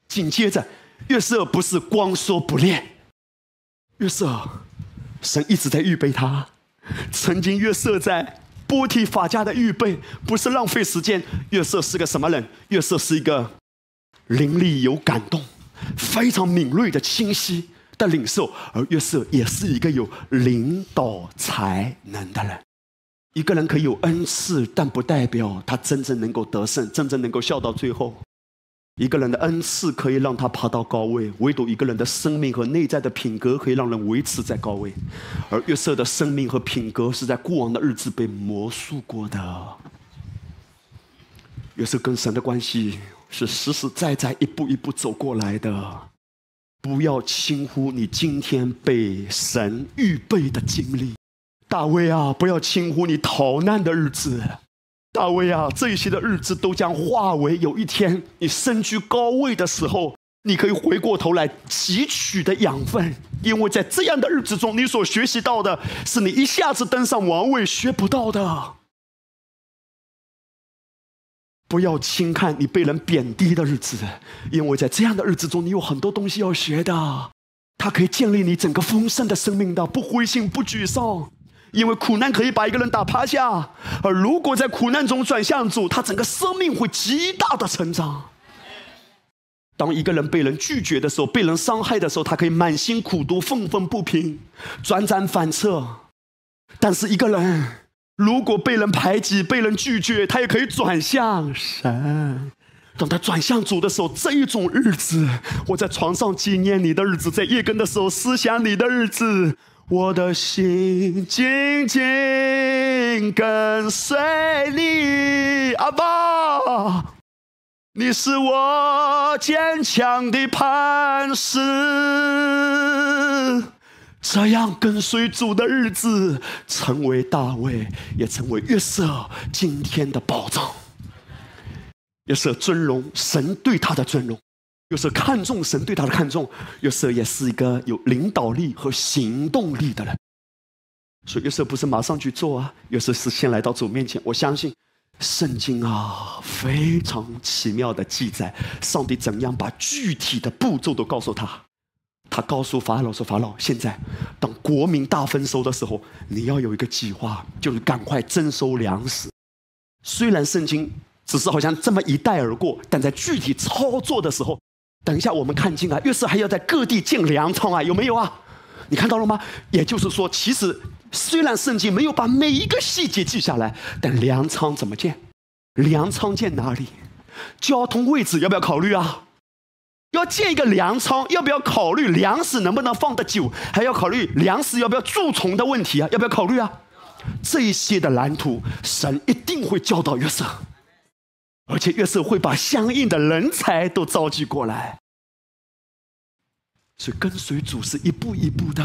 紧接着，月色不是光说不练，月色。神一直在预备他。曾经约瑟在波提法家的预备，不是浪费时间。约瑟是个什么人？约瑟是一个灵力有感动，非常敏锐的、清晰的领袖，而约瑟也是一个有领导才能的人。一个人可以有恩赐，但不代表他真正能够得胜，真正能够笑到最后。一个人的恩赐可以让他爬到高位，唯独一个人的生命和内在的品格可以让人维持在高位。而约瑟的生命和品格是在过往的日子被魔塑过的，约瑟跟神的关系是实实在在一步一步走过来的。不要轻忽你今天被神预备的经历，大卫啊，不要轻忽你逃难的日子。大卫啊，这些的日子都将化为有一天你身居高位的时候，你可以回过头来汲取的养分。因为在这样的日子中，你所学习到的是你一下子登上王位学不到的。不要轻看你被人贬低的日子，因为在这样的日子中，你有很多东西要学的。它可以建立你整个丰盛的生命的，不灰心，不沮丧。因为苦难可以把一个人打趴下，而如果在苦难中转向主，他整个生命会极大的成长。当一个人被人拒绝的时候，被人伤害的时候，他可以满心苦读，愤愤不平，辗转反侧。但是一个人如果被人排挤、被人拒绝，他也可以转向神。当他转向主的时候，这一种日子，我在床上纪念你的日子，在夜更的时候思想你的日子。我的心紧紧跟随你，阿爸，你是我坚强的磐石。这样跟随主的日子，成为大卫，也成为约瑟今天的宝藏。约瑟尊荣，神对他的尊荣。就是看重神对他的看重，有时候也是一个有领导力和行动力的人。所以有时候不是马上去做啊，有时候是先来到主面前。我相信，圣经啊非常奇妙的记载，上帝怎样把具体的步骤都告诉他。他告诉法老说：“法老，现在等国民大丰收的时候，你要有一个计划，就是赶快征收粮食。”虽然圣经只是好像这么一带而过，但在具体操作的时候。等一下，我们看经啊，约瑟还要在各地建粮仓啊，有没有啊？你看到了吗？也就是说，其实虽然圣经没有把每一个细节记下来，但粮仓怎么建，粮仓建哪里，交通位置要不要考虑啊？要建一个粮仓，要不要考虑粮食能不能放得久？还要考虑粮食要不要蛀虫的问题啊？要不要考虑啊？这一些的蓝图神一定会教导约瑟。而且越是会把相应的人才都召集过来，所以跟随主是一步一步的，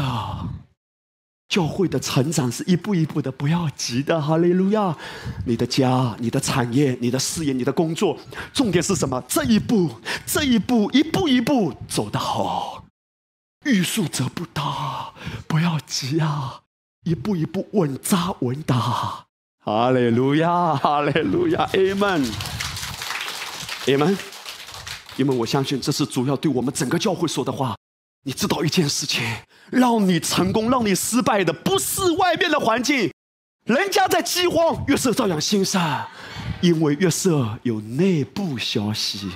教会的成长是一步一步的，不要急的。哈利路亚，你的家、你的产业、你的事业、你的工作，重点是什么？这一步，这一步，一步一步走得好。欲速则不达，不要急啊，一步一步稳扎稳打。哈利路亚，哈利路亚，阿门。你们，因为我相信这是主要对我们整个教会说的话。你知道一件事情，让你成功、让你失败的不是外面的环境。人家在饥荒，月色照样欣赏，因为月色有内部消息。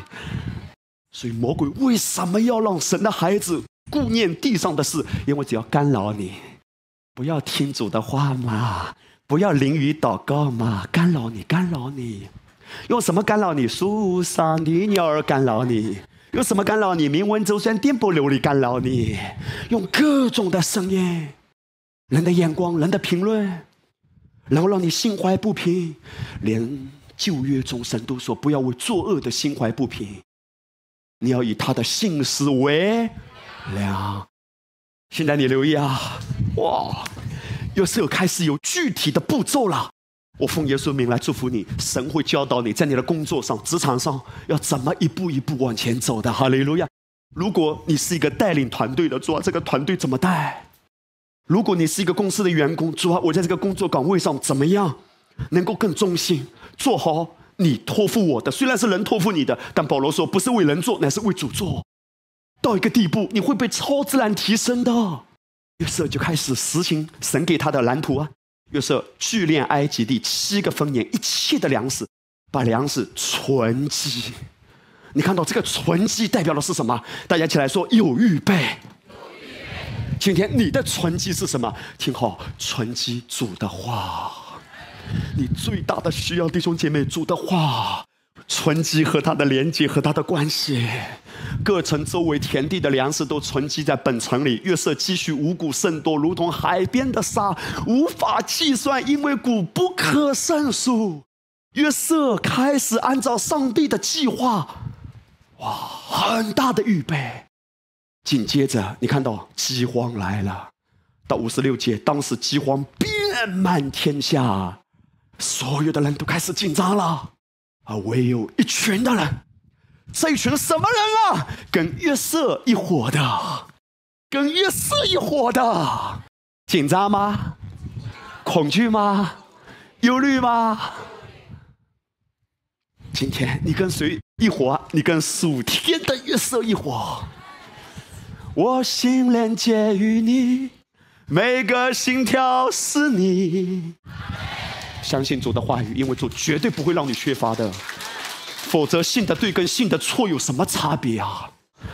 所以魔鬼为什么要让神的孩子顾念地上的事？因为只要干扰你，不要听主的话嘛，不要淋雨祷告嘛，干扰你，干扰你。用什么干扰你？树上的鸟儿干扰你？用什么干扰你？明文周旋、颠簸流离干扰你？用各种的声音、人的眼光、人的评论，能够让你心怀不平。连旧约中神都说：“不要为作恶的心怀不平。”你要以他的信死为良。现在你留意啊！哇，有时候开始有具体的步骤了。我奉耶稣名来祝福你，神会教导你在你的工作上、职场上要怎么一步一步往前走的。哈利路亚！如果你是一个带领团队的，做这个团队怎么带；如果你是一个公司的员工，做我在这个工作岗位上怎么样能够更忠心，做好你托付我的。虽然是人托付你的，但保罗说不是为人做，乃是为主做。到一个地步，你会被超自然提升的，于是就开始实行神给他的蓝图啊。就是聚敛埃及地七个丰年一切的粮食，把粮食存积。你看到这个存积代表的是什么？大家起来说，有预备。今天你的存积是什么？听好，存积主的话，你最大的需要，弟兄姐妹，主的话。存积和他的连接和他的关系，各城周围田地的粮食都存积在本城里。月色积蓄五谷甚多，如同海边的沙，无法计算，因为谷不可胜数。月色开始按照上帝的计划，哇，很大的预备。紧接着，你看到饥荒来了，到五十六节，当时饥荒遍满天下，所有的人都开始紧张了。啊，唯有一群的人，这一群什么人啊？跟月色一伙的，跟月色一伙的，紧张吗？恐惧吗？忧虑吗？今天你跟谁一伙？你跟数天的月色一伙。我心连接于你，每个心跳是你。相信主的话语，因为主绝对不会让你缺乏的。否则，信的对跟信的错有什么差别啊？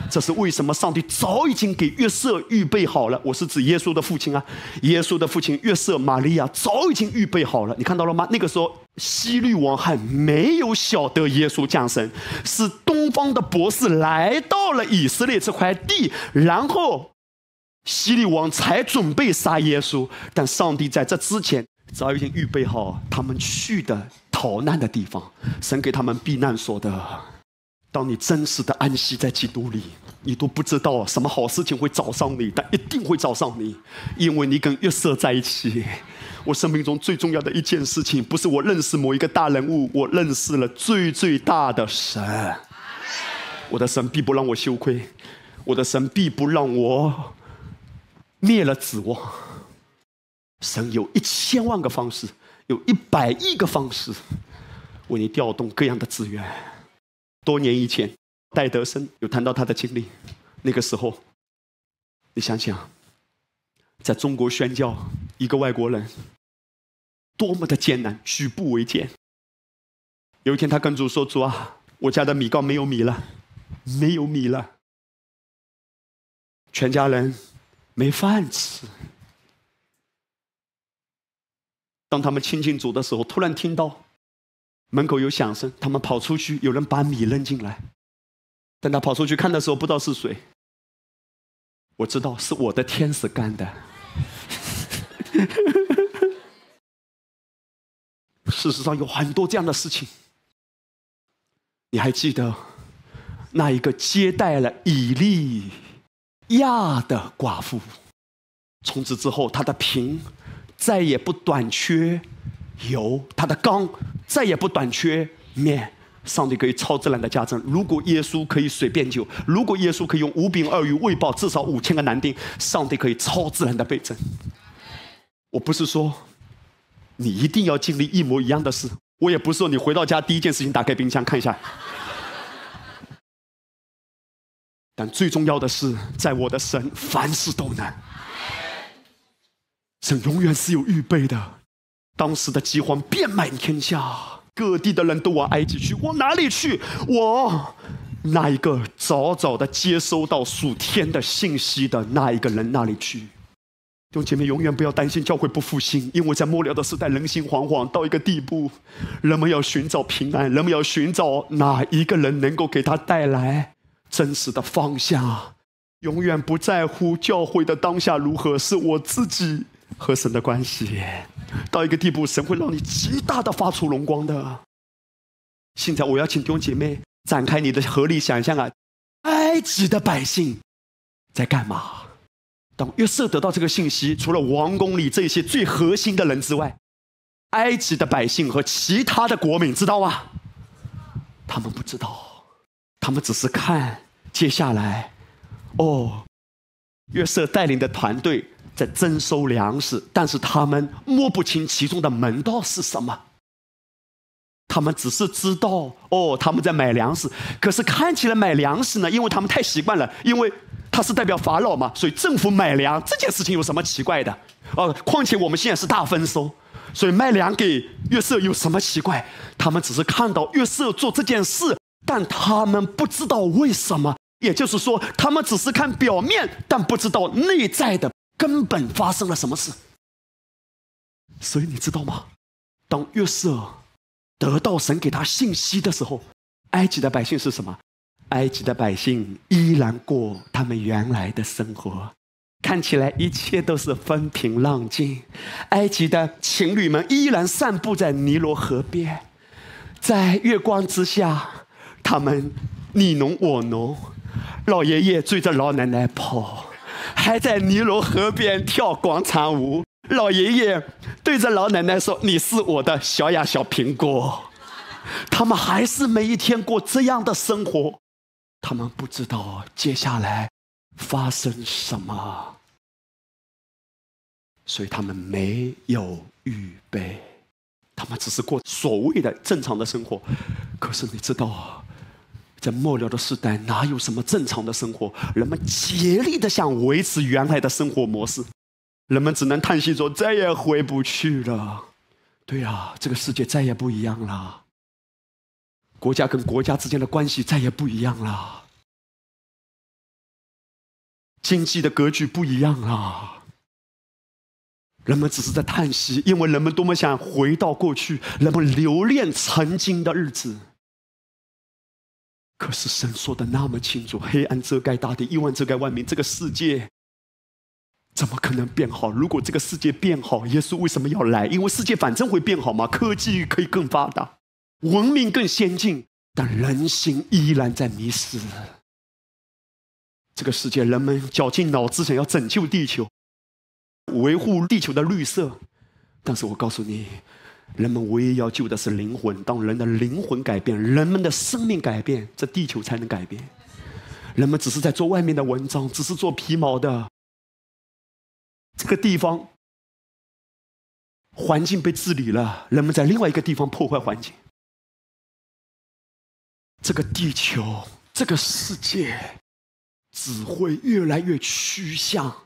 这是为什么？上帝早已经给约瑟预备好了，我是指耶稣的父亲啊，耶稣的父亲约瑟、玛利亚早已经预备好了。你看到了吗？那个时候，希律王还没有晓得耶稣降生，是东方的博士来到了以色列这块地，然后希律王才准备杀耶稣。但上帝在这之前。早已经预备好他们去的逃难的地方，神给他们避难所的。当你真实的安息在基督里，你都不知道什么好事情会找上你，但一定会找上你，因为你跟约瑟在一起。我生命中最重要的一件事情，不是我认识某一个大人物，我认识了最最大的神。我的神必不让我羞愧，我的神必不让我灭了指望。神有一千万个方式，有一百亿个方式，为你调动各样的资源。多年以前，戴德生有谈到他的经历。那个时候，你想想，在中国宣教，一个外国人，多么的艰难，举步维艰。有一天，他跟主说：“主啊，我家的米缸没有米了，没有米了，全家人没饭吃。”当他们清清楚的时候，突然听到门口有响声，他们跑出去，有人把米扔进来。但他跑出去看的时候，不知道是谁。我知道是我的天使干的。事实上有很多这样的事情。你还记得那一个接待了以利亚的寡妇？从此之后，她的平。再也不短缺油，它的钢再也不短缺面，上帝可以超自然的加增。如果耶稣可以随便救，如果耶稣可以用五饼二鱼喂饱至少五千个男丁，上帝可以超自然的倍增。我不是说你一定要经历一模一样的事，我也不是说你回到家第一件事情打开冰箱看一下。但最重要的是，在我的神，凡事都能。永远是有预备的。当时的饥荒遍满天下，各地的人都往埃及去，往哪里去？我那一个早早的接收到属天的信息的那一个人那里去？弟兄姐妹，永远不要担心教会不复兴，因为在末了的时代人心惶惶到一个地步，人们要寻找平安，人们要寻找哪一个人能够给他带来真实的方向啊！永远不在乎教会的当下如何，是我自己。和神的关系到一个地步，神会让你极大的发出荣光的。现在，我要请弟兄姐妹展开你的合理想象啊！埃及的百姓在干嘛？当约瑟得到这个信息，除了王宫里这些最核心的人之外，埃及的百姓和其他的国民知道吗？他们不知道，他们只是看接下来哦，约瑟带领的团队。在征收粮食，但是他们摸不清其中的门道是什么。他们只是知道哦，他们在买粮食。可是看起来买粮食呢，因为他们太习惯了，因为他是代表法老嘛，所以政府买粮这件事情有什么奇怪的？哦，况且我们现在是大丰收，所以卖粮给约瑟有什么奇怪？他们只是看到约瑟做这件事，但他们不知道为什么。也就是说，他们只是看表面，但不知道内在的。根本发生了什么事？所以你知道吗？当约瑟得到神给他信息的时候，埃及的百姓是什么？埃及的百姓依然过他们原来的生活，看起来一切都是风平浪静。埃及的情侣们依然散步在尼罗河边，在月光之下，他们你侬我侬，老爷爷追着老奶奶跑。还在尼罗河边跳广场舞，老爷爷对着老奶奶说：“你是我的小呀小苹果。”他们还是每一天过这样的生活，他们不知道接下来发生什么，所以他们没有预备，他们只是过所谓的正常的生活。可是你知道啊？在末了的时代，哪有什么正常的生活？人们竭力的想维持原来的生活模式，人们只能叹息说：“再也回不去了。”对呀，这个世界再也不一样了。国家跟国家之间的关系再也不一样了，经济的格局不一样了。人们只是在叹息，因为人们多么想回到过去，人们留恋曾经的日子。可是神说的那么清楚，黑暗遮盖大地，亿万遮盖万民，这个世界怎么可能变好？如果这个世界变好，耶稣为什么要来？因为世界反正会变好嘛，科技可以更发达，文明更先进，但人心依然在迷失。这个世界，人们绞尽脑汁想要拯救地球，维护地球的绿色，但是我告诉你。人们唯一要救的是灵魂。当人的灵魂改变，人们的生命改变，这地球才能改变。人们只是在做外面的文章，只是做皮毛的。这个地方环境被治理了，人们在另外一个地方破坏环境。这个地球，这个世界，只会越来越趋向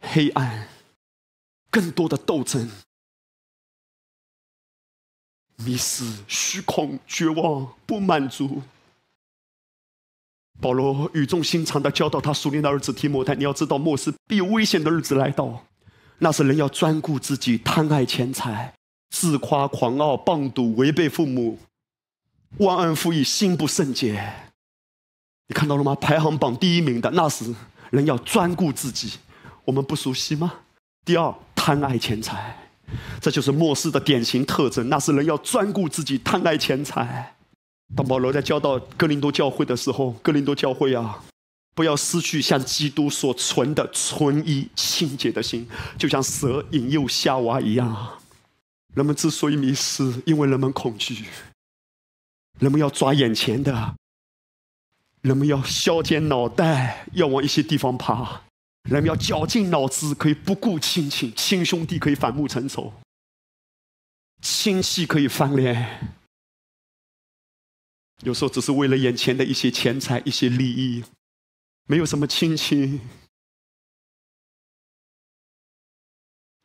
黑暗，更多的斗争。迷失、虚空、绝望、不满足。保罗语重心长的教导他熟练的儿子提摩太：“你要知道末世必有危险的日子来到，那是人要专顾自己、贪爱钱财、自夸、狂傲、棒赌，违背父母、忘恩负义、心不圣洁。你看到了吗？排行榜第一名的，那是人要专顾自己。我们不熟悉吗？第二，贪爱钱财。”这就是末世的典型特征，那是人要专顾自己，贪爱钱财。当保罗在教导哥林多教会的时候，哥林多教会啊，不要失去像基督所存的纯一清洁的心，就像蛇引诱夏娃一样。人们之所以迷失，因为人们恐惧。人们要抓眼前的，人们要削尖脑袋，要往一些地方爬。人要绞尽脑汁，可以不顾亲情，亲兄弟可以反目成仇，亲戚可以翻脸。有时候只是为了眼前的一些钱财、一些利益，没有什么亲情。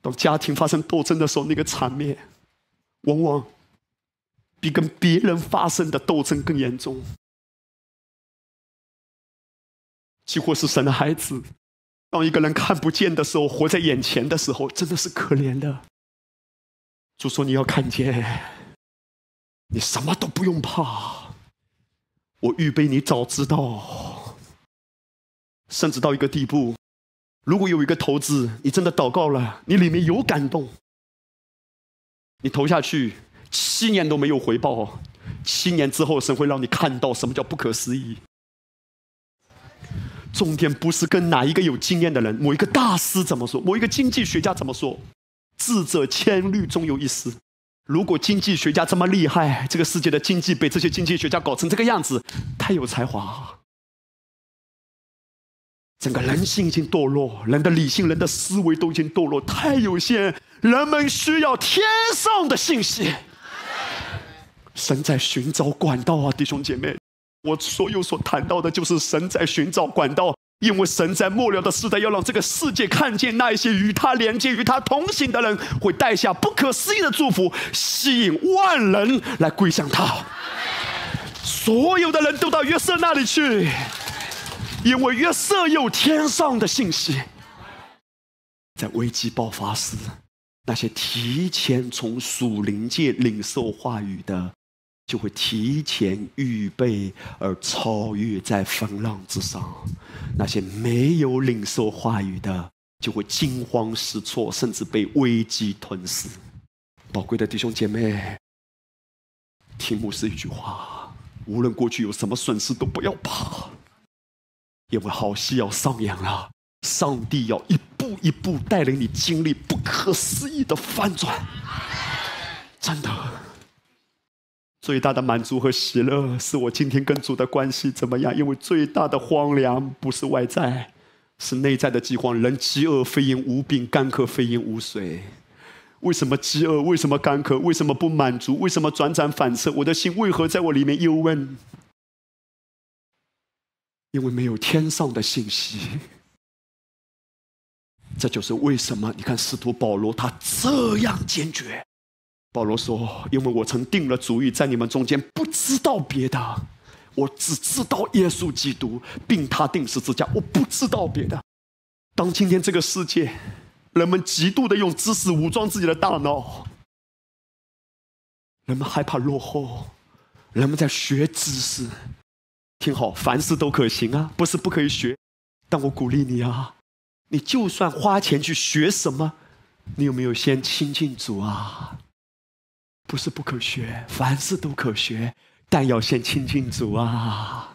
当家庭发生斗争的时候，那个场面往往比跟别人发生的斗争更严重，几乎是生了孩子。当一个人看不见的时候，活在眼前的时候，真的是可怜的。主说：“你要看见，你什么都不用怕。我预备你早知道。甚至到一个地步，如果有一个投资，你真的祷告了，你里面有感动，你投下去七年都没有回报，七年之后，神会让你看到什么叫不可思议。”重点不是跟哪一个有经验的人，某一个大师怎么说，某一个经济学家怎么说。智者千虑，终有一失。如果经济学家这么厉害，这个世界的经济被这些经济学家搞成这个样子，太有才华。整个人性已经堕落，人的理性、人的思维都已经堕落，太有限。人们需要天上的信息，神在寻找管道啊，弟兄姐妹。我所有所谈到的，就是神在寻找管道，因为神在末了的时代要让这个世界看见，那一些与他连接、与他同行的人，会带下不可思议的祝福，吸引万人来归向他。所有的人都到约瑟那里去，因为约瑟有天上的信息。在危机爆发时，那些提前从属灵界领受话语的。就会提前预备，而超越在风浪之上；那些没有领受话语的，就会惊慌失措，甚至被危机吞噬。宝贵的弟兄姐妹，题目是一句话：无论过去有什么损失，都不要怕，因为好戏要上演了。上帝要一步一步带领你经历不可思议的翻转，真的。最大的满足和喜乐是我今天跟主的关系怎么样？因为最大的荒凉不是外在，是内在的饥荒。人饥饿非因无病，干渴非因无水。为什么饥饿？为什么干渴？为什么不满足？为什么辗转反侧？我的心为何在我里面忧问？因为没有天上的信息。这就是为什么你看，使徒保罗他这样坚决。保罗说：“因为我曾定了主意，在你们中间不知道别的，我只知道耶稣基督，并他定十字架。我不知道别的。当今天这个世界，人们极度的用知识武装自己的大脑，人们害怕落后，人们在学知识。听好，凡事都可行啊，不是不可以学。但我鼓励你啊，你就算花钱去学什么，你有没有先亲近主啊？”不是不可学，凡事都可学，但要先清近主啊！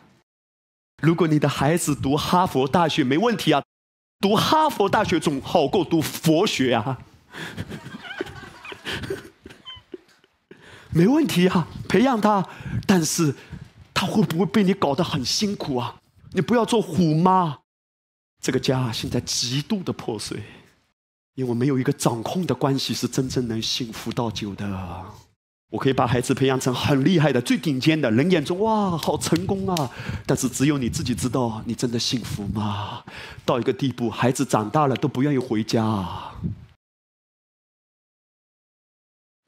如果你的孩子读哈佛大学没问题啊，读哈佛大学总好过读佛学啊，没问题啊，培养他。但是，他会不会被你搞得很辛苦啊？你不要做虎妈，这个家现在极度的破碎。因为没有一个掌控的关系是真正能幸福到久的。我可以把孩子培养成很厉害的、最顶尖的人眼中，哇，好成功啊！但是只有你自己知道，你真的幸福吗？到一个地步，孩子长大了都不愿意回家；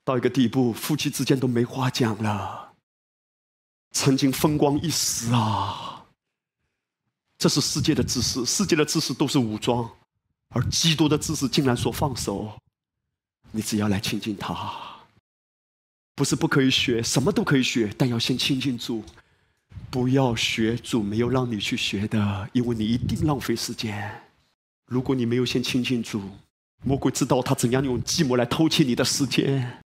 到一个地步，夫妻之间都没话讲了。曾经风光一时啊，这是世界的知识，世界的知识都是武装。而基督的知识竟然说放手，你只要来亲近他，不是不可以学，什么都可以学，但要先亲近主，不要学主没有让你去学的，因为你一定浪费时间。如果你没有先亲近主，魔鬼知道他怎样用寂寞来偷窃你的时间。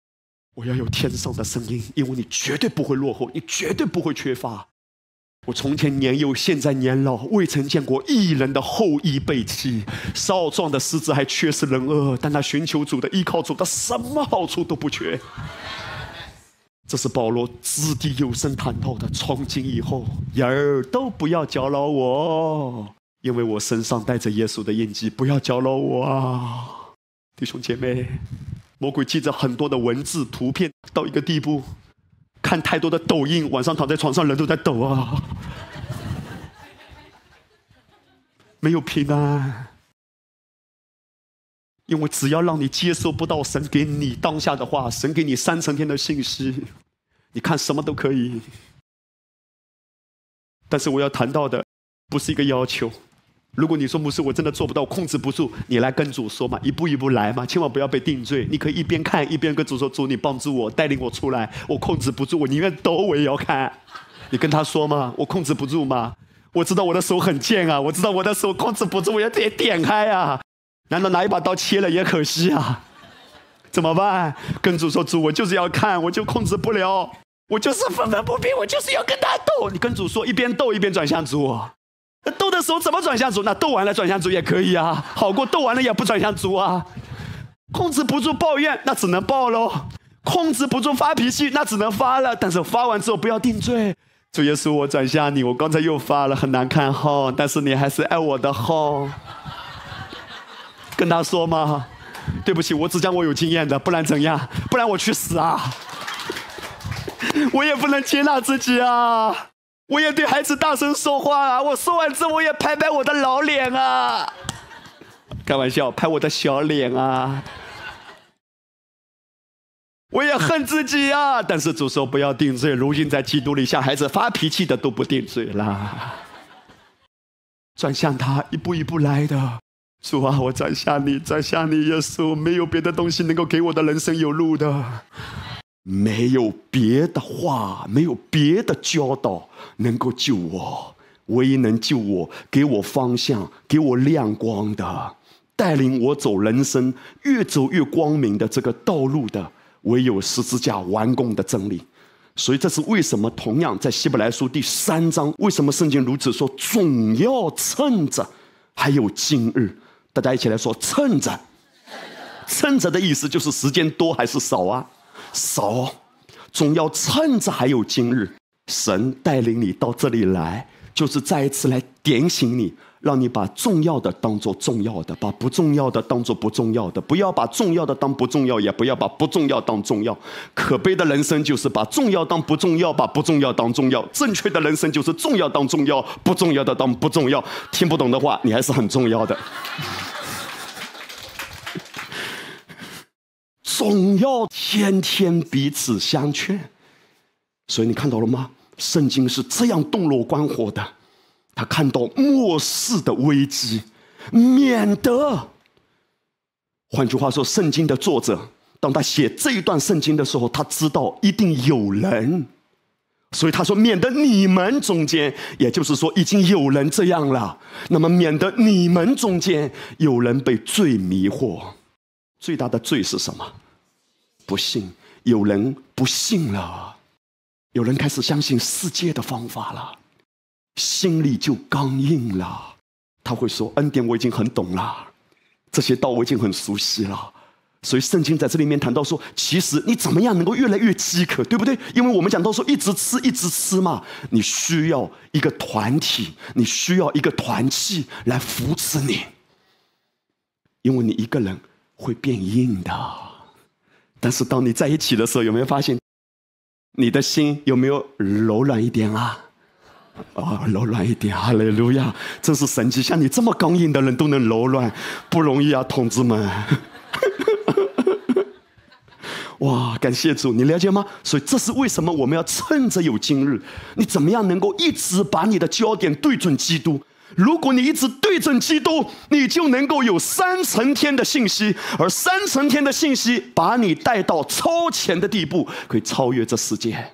我要有天上的声音，因为你绝对不会落后，你绝对不会缺乏。我从前年幼，现在年老，未曾见过一人的后裔背弃。少壮的狮子还缺失人恶，但他寻求主的依靠，主的什么好处都不缺。这是保罗掷地有声谈到的。从今以后，人都不要搅扰我，因为我身上带着耶稣的印记。不要搅扰我，啊，弟兄姐妹，魔鬼记着很多的文字、图片，到一个地步。看太多的抖音，晚上躺在床上人都在抖啊！没有平安，因为只要让你接受不到神给你当下的话，神给你三层天的信息，你看什么都可以。但是我要谈到的，不是一个要求。如果你说牧师，我真的做不到，控制不住，你来跟主说嘛，一步一步来嘛，千万不要被定罪。你可以一边看一边跟主说，主你帮助我，带领我出来。我控制不住，我宁愿抖，我也要看。你跟他说嘛，我控制不住嘛。我知道我的手很贱啊，我知道我的手控制不住，我要点点开啊。难道拿一把刀切了也可惜啊？怎么办？跟主说，主我就是要看，我就控制不了，我就是愤愤不平，我就是要跟他斗。你跟主说，一边斗一边转向主。斗的时候怎么转向主？那斗完了转向主也可以啊，好过斗完了也不转向主啊。控制不住抱怨，那只能报喽；控制不住发脾气，那只能发了。但是发完之后不要定罪。主耶稣，我转向你，我刚才又发了，很难看吼，但是你还是爱我的吼。跟他说嘛，对不起，我只讲我有经验的，不然怎样？不然我去死啊！我也不能接纳自己啊。我也对孩子大声说话啊！我说完之后，我也拍拍我的老脸啊。开玩笑，拍我的小脸啊。我也恨自己啊，但是主说不要定罪。如今在基督里向孩子发脾气的都不定罪了。转向他，一步一步来的。主啊，我转向你，转向你，耶稣，没有别的东西能够给我的人生有路的。没有别的话，没有别的教导能够救我，唯一能救我、给我方向、给我亮光的，带领我走人生越走越光明的这个道路的，唯有十字架完工的真理。所以，这是为什么？同样在希伯来书第三章，为什么圣经如此说？总要趁着还有今日，大家一起来说：“趁着，趁着”的意思就是时间多还是少啊？少，总要趁着还有今日，神带领你到这里来，就是再一次来点醒你，让你把重要的当做重要的，把不重要的当做不重要的，不要把重要的当不重要，也不要把不重要当重要。可悲的人生就是把重要当不重要，把不重要当重要。正确的人生就是重要当重要，不重要的当不重要。听不懂的话，你还是很重要的。总要天天彼此相劝，所以你看到了吗？圣经是这样洞若观火的，他看到末世的危机，免得。换句话说，圣经的作者当他写这一段圣经的时候，他知道一定有人，所以他说免得你们中间，也就是说已经有人这样了，那么免得你们中间有人被罪迷惑。最大的罪是什么？不信，有人不信了，有人开始相信世界的方法了，心里就刚硬了。他会说：“恩典我已经很懂了，这些道我已经很熟悉了。”所以圣经在这里面谈到说：“其实你怎么样能够越来越饥渴，对不对？因为我们讲到说，一直吃，一直吃嘛，你需要一个团体，你需要一个团契来扶持你，因为你一个人。”会变硬的，但是当你在一起的时候，有没有发现你的心有没有柔软一点啊？啊，柔软一点，啊，雷路亚，真是神奇！像你这么刚硬的人都能柔软，不容易啊，同志们。哇，感谢主，你了解吗？所以这是为什么我们要趁着有今日，你怎么样能够一直把你的焦点对准基督？如果你一直对准基督，你就能够有三层天的信息，而三层天的信息把你带到超前的地步，可以超越这世界。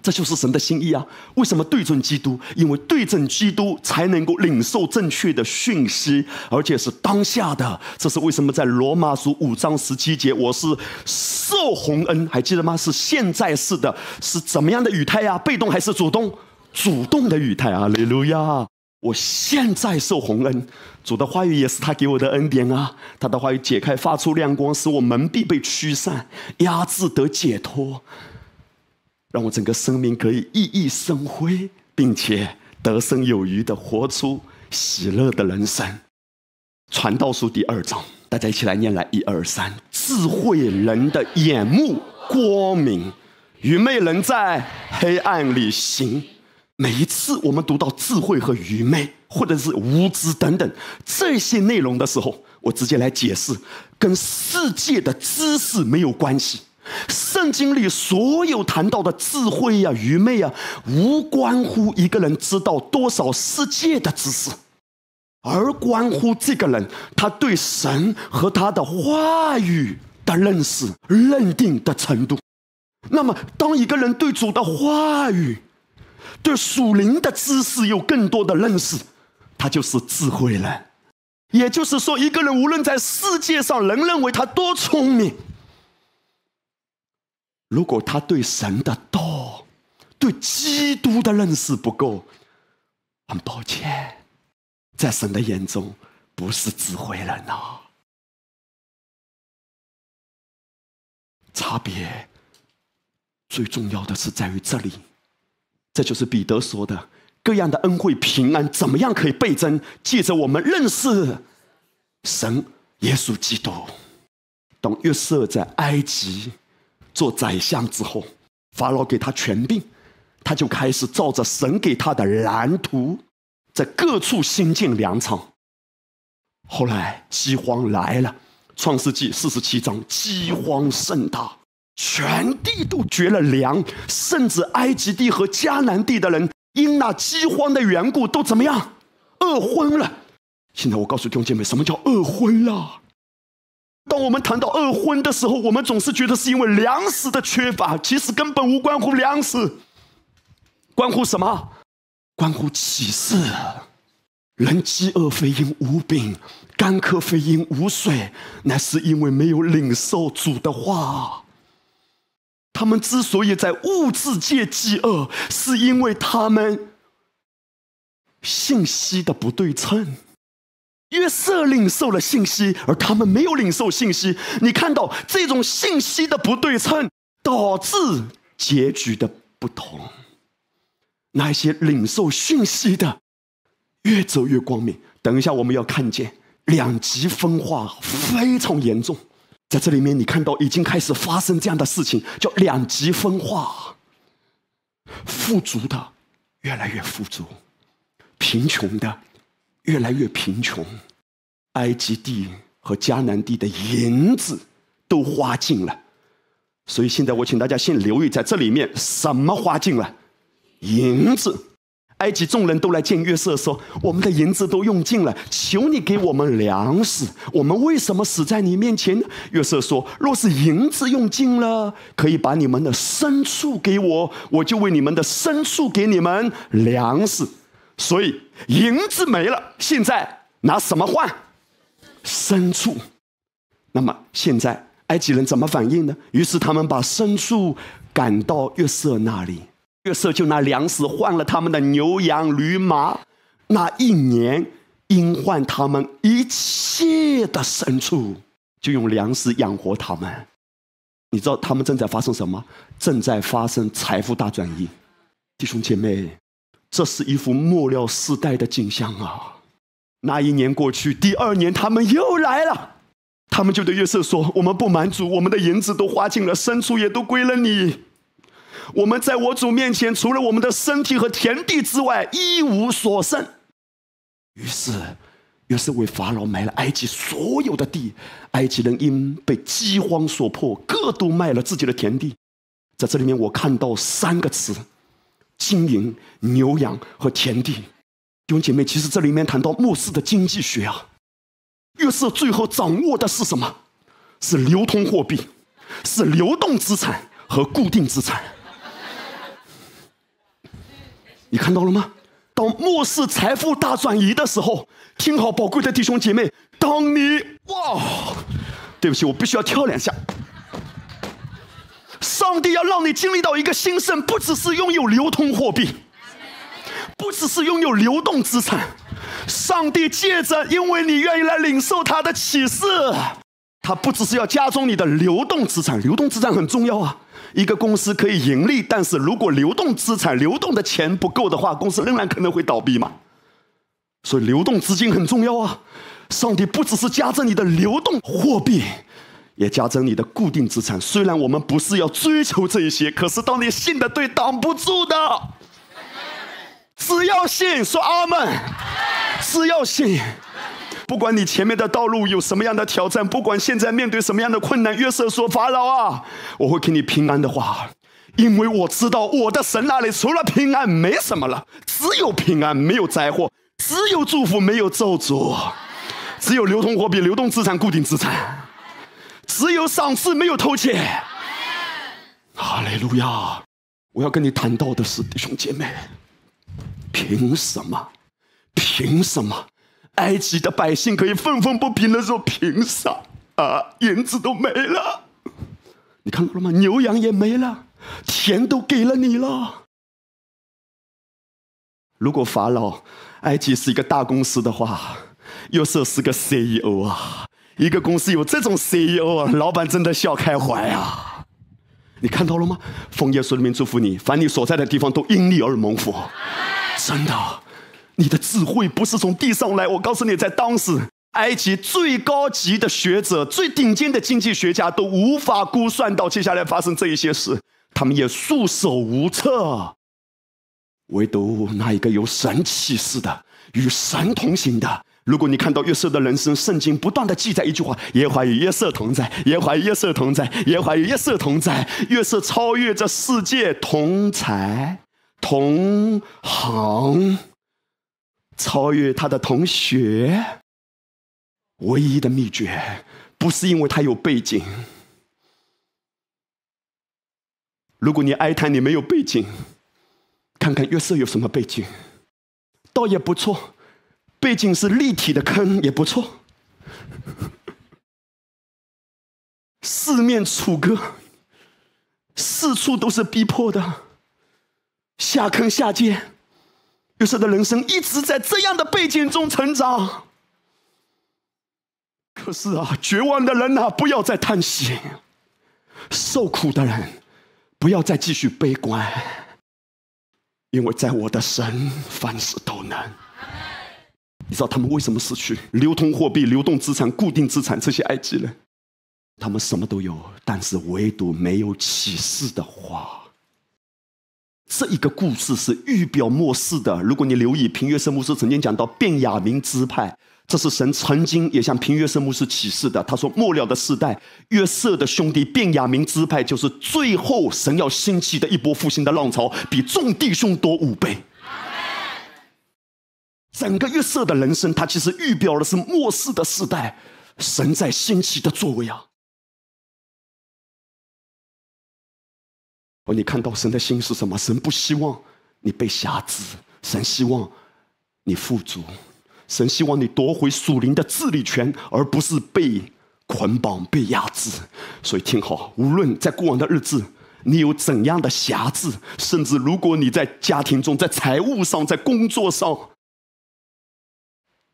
这就是神的心意啊！为什么对准基督？因为对准基督才能够领受正确的讯息，而且是当下的。这是为什么在罗马书五章十七节，我是受洪恩，还记得吗？是现在式的，是怎么样的语态呀？被动还是主动？主动的语态啊！雷路亚。我现在受洪恩，主的话语也是他给我的恩典啊！他的话语解开发出亮光，使我蒙蔽被驱散，压制得解脱，让我整个生命可以熠熠生辉，并且得胜有余的活出喜乐的人生。传道书第二章，大家一起来念来一二三，智慧人的眼目光明，愚昧人在黑暗里行。每一次我们读到智慧和愚昧，或者是无知等等这些内容的时候，我直接来解释，跟世界的知识没有关系。圣经里所有谈到的智慧呀、愚昧啊，无关乎一个人知道多少世界的知识，而关乎这个人他对神和他的话语的认识、认定的程度。那么，当一个人对主的话语，对属灵的知识有更多的认识，他就是智慧人。也就是说，一个人无论在世界上人认为他多聪明，如果他对神的道、对基督的认识不够，很抱歉，在神的眼中不是智慧人啊。差别最重要的是在于这里。这就是彼得说的，各样的恩惠平安，怎么样可以倍增？借着我们认识神耶稣基督。等约瑟在埃及做宰相之后，法老给他权柄，他就开始照着神给他的蓝图，在各处兴建粮仓。后来饥荒来了，《创世纪》四十七章，饥荒甚大。全地都绝了粮，甚至埃及地和迦南地的人因那饥荒的缘故都怎么样？饿昏了。现在我告诉弟兄姐妹，什么叫饿昏了？当我们谈到饿昏的时候，我们总是觉得是因为粮食的缺乏，其实根本无关乎粮食，关乎什么？关乎启示。人饥饿非因无饼，干渴非因无水，乃是因为没有领受主的话。他们之所以在物质界饥饿，是因为他们信息的不对称。约瑟领受了信息，而他们没有领受信息。你看到这种信息的不对称，导致结局的不同。那些领受讯息的，越走越光明。等一下，我们要看见两极分化非常严重。在这里面，你看到已经开始发生这样的事情，叫两极分化：富足的越来越富足，贫穷的越来越贫穷。埃及地和迦南地的银子都花尽了，所以现在我请大家先留意，在这里面什么花尽了？银子。埃及众人都来见约瑟，说：“我们的银子都用尽了，求你给我们粮食。我们为什么死在你面前约瑟说：“若是银子用尽了，可以把你们的牲畜给我，我就为你们的牲畜给你们粮食。所以银子没了，现在拿什么换牲畜？那么现在埃及人怎么反应呢？于是他们把牲畜赶到约瑟那里。”月色就拿粮食换了他们的牛羊驴马，那一年因换他们一切的牲畜，就用粮食养活他们。你知道他们正在发生什么？正在发生财富大转移，弟兄姐妹，这是一幅末了时代的景象啊！那一年过去，第二年他们又来了，他们就对月色说：“我们不满足，我们的银子都花尽了，牲畜也都归了你。”我们在我主面前，除了我们的身体和田地之外，一无所剩。于是，约瑟为法老买了埃及所有的地。埃及人因被饥荒所迫，各都卖了自己的田地。在这里面，我看到三个词：经营、牛羊和田地。弟兄姐妹，其实这里面谈到牧师的经济学啊。约瑟最后掌握的是什么？是流通货币，是流动资产和固定资产。你看到了吗？当末世财富大转移的时候，听好，宝贵的弟兄姐妹，当你哇，对不起，我必须要跳两下。上帝要让你经历到一个兴盛，不只是拥有流通货币，不只是拥有流动资产。上帝借着，因为你愿意来领受他的启示，他不只是要加重你的流动资产，流动资产很重要啊。一个公司可以盈利，但是如果流动资产、流动的钱不够的话，公司仍然可能会倒闭嘛。所以流动资金很重要啊。上帝不只是加增你的流动货币，也加增你的固定资产。虽然我们不是要追求这一些，可是当你信的对，挡不住的。只要信，说阿门。只要信。不管你前面的道路有什么样的挑战，不管现在面对什么样的困难，约瑟说：“法老啊，我会给你平安的话，因为我知道我的神那里除了平安没什么了，只有平安，没有灾祸，只有祝福，没有咒诅，只有流通货币、流动资产、固定资产，只有赏赐，没有偷窃。”哈利路亚！我要跟你谈到的是，弟兄姐妹，凭什么？凭什么？埃及的百姓可以愤愤不平的说：“凭啥啊，银子都没了，你看到了吗？牛羊也没了，田都给了你了。如果法老，埃及是一个大公司的话，又是是个 CEO 啊，一个公司有这种 CEO 啊，老板真的笑开怀啊。你看到了吗？枫叶里面祝福你，凡你所在的地方都因你而蒙福，真的。”你的智慧不是从地上来。我告诉你，在当时埃及最高级的学者、最顶尖的经济学家都无法估算到接下来发生这一些事，他们也束手无策。唯独那一个有神启示的、与神同行的。如果你看到约瑟的人生，圣经不断的记载一句话：耶和华与约瑟同在，耶和华与约瑟同在，耶和华与约瑟同在，约瑟超越这世界同才同行。超越他的同学，唯一的秘诀不是因为他有背景。如果你哀叹你没有背景，看看月色有什么背景，倒也不错。背景是立体的坑，也不错。四面楚歌，四处都是逼迫的，下坑下贱。有色的人生一直在这样的背景中成长，可是啊，绝望的人呐，不要再叹息；受苦的人，不要再继续悲观，因为在我的神，凡事都能。你知道他们为什么失去流通货币、流动资产、固定资产？这些埃及人，他们什么都有，但是唯独没有启示的话。这一个故事是预表末世的。如果你留意，平约生牧师曾经讲到，变雅明支派，这是神曾经也向平约生牧师启示的。他说，末了的时代，约瑟的兄弟变雅明支派，就是最后神要兴起的一波复兴的浪潮，比众弟兄多五倍。整个约瑟的人生，他其实预表的是末世的时代，神在兴起的作为啊。哦，你看到神的心是什么？神不希望你被辖制，神希望你富足，神希望你夺回属灵的治理权，而不是被捆绑、被压制。所以听好，无论在过往的日子，你有怎样的辖制，甚至如果你在家庭中、在财务上、在工作上，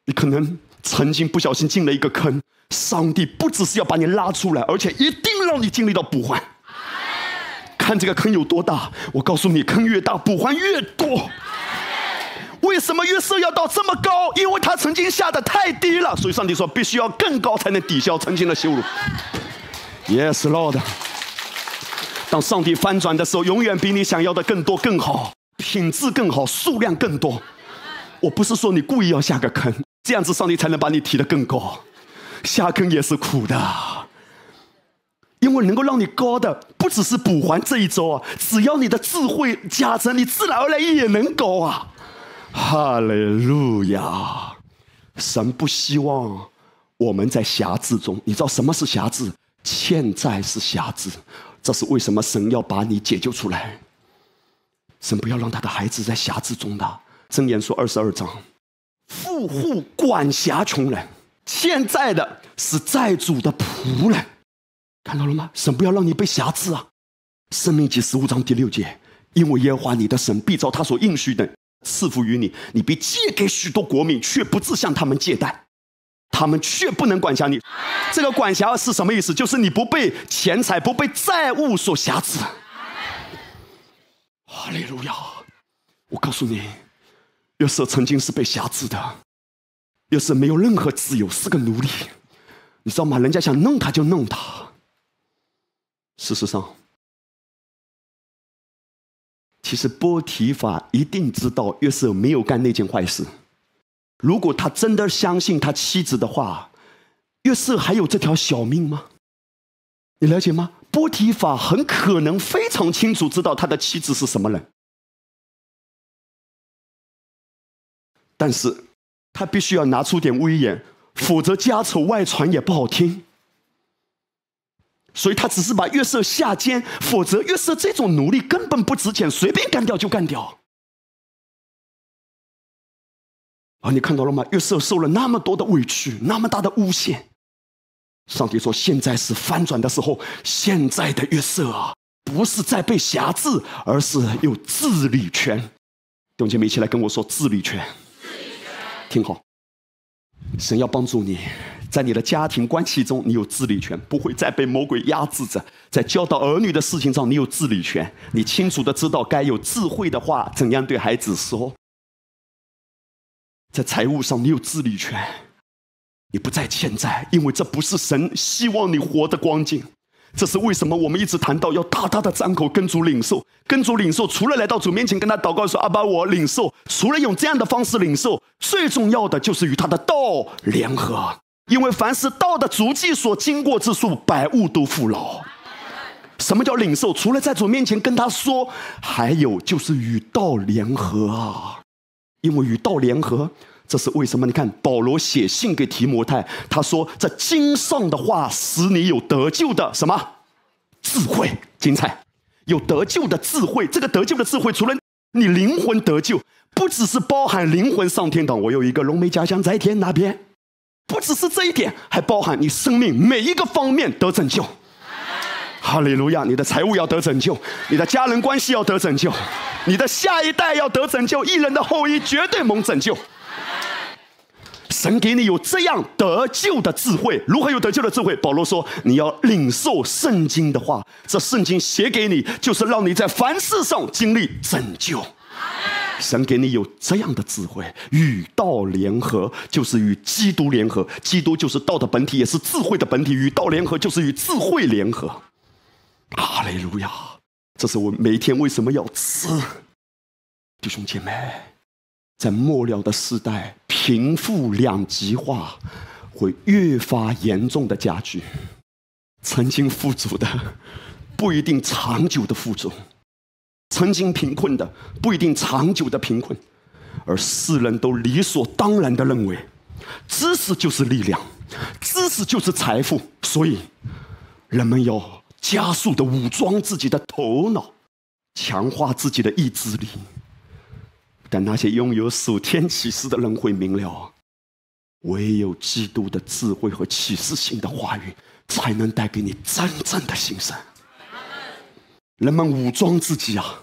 你可能曾经不小心进了一个坑，上帝不只是要把你拉出来，而且一定让你经历到补还。看这个坑有多大，我告诉你，坑越大补还越多。为什么约瑟要到这么高？因为他曾经下的太低了，所以上帝说必须要更高才能抵消曾经的羞辱。Yes, Lord。当上帝翻转的时候，永远比你想要的更多、更好，品质更好，数量更多。我不是说你故意要下个坑，这样子上帝才能把你提得更高。下坑也是苦的。因为能够让你高的不只是补还这一招啊，只要你的智慧加成，你自然而然也能高啊。哈利路亚！神不希望我们在辖制中，你知道什么是辖制？欠债是辖制，这是为什么神要把你解救出来？神不要让他的孩子在辖制中的。箴言书二十二章：富户管辖穷人，欠债的是债主的仆人。看到了吗？神不要让你被瑕疵啊！生命记十五章第六节，因为耶和华你的神必照他所应许的赐福于你，你必借给许多国民，却不自向他们借贷，他们却不能管辖你。这个管辖是什么意思？就是你不被钱财、不被债务所辖制。哈利路亚！我告诉你，耶稣曾经是被辖制的，耶稣没有任何自由，是个奴隶。你知道吗？人家想弄他就弄他。事实上，其实波提法一定知道约瑟没有干那件坏事。如果他真的相信他妻子的话，约瑟还有这条小命吗？你了解吗？波提法很可能非常清楚知道他的妻子是什么人，但是他必须要拿出点威严，否则家丑外传也不好听。所以他只是把月色下监，否则月色这种奴隶根本不值钱，随便干掉就干掉。啊，你看到了吗？月色受了那么多的委屈，那么大的诬陷，上帝说现在是翻转的时候。现在的月色啊，不是在被辖制，而是有治理权。弟兄姐妹一起来跟我说治理权，听好。神要帮助你。在你的家庭关系中，你有自理权，不会再被魔鬼压制着；在教导儿女的事情上，你有自理权，你清楚的知道该有智慧的话怎样对孩子说。在财务上，你有自理权，你不再欠债，因为这不是神希望你活的光景。这是为什么？我们一直谈到要大大的张口跟主领受，跟主领受。除了来到主面前跟他祷告说：“阿爸，我领受。”除了用这样的方式领受，最重要的就是与他的道联合。因为凡是道的足迹所经过之处，百物都复老。什么叫领受？除了在主面前跟他说，还有就是与道联合啊！因为与道联合，这是为什么？你看保罗写信给提摩太，他说这经上的话使你有得救的什么智慧？精彩！有得救的智慧。这个得救的智慧，除了你灵魂得救，不只是包含灵魂上天堂。我有一个浓眉家乡在天那边。不只是这一点，还包含你生命每一个方面得拯救。哈利路亚！你的财务要得拯救，你的家人关系要得拯救，你的下一代要得拯救，一人的后裔绝对蒙拯救。神给你有这样得救的智慧，如何有得救的智慧？保罗说：“你要领受圣经的话，这圣经写给你，就是让你在凡事上经历拯救。”神给你有这样的智慧，与道联合就是与基督联合，基督就是道的本体，也是智慧的本体。与道联合就是与智慧联合。阿雷路亚！这是我每天为什么要吃。弟兄姐妹，在末了的时代，贫富两极化会越发严重的加剧。曾经富足的，不一定长久的富足。曾经贫困的不一定长久的贫困，而世人都理所当然的认为，知识就是力量，知识就是财富。所以，人们要加速的武装自己的头脑，强化自己的意志力。但那些拥有属天启示的人会明了，唯有基督的智慧和启示性的话语，才能带给你真正的心生。人们武装自己啊！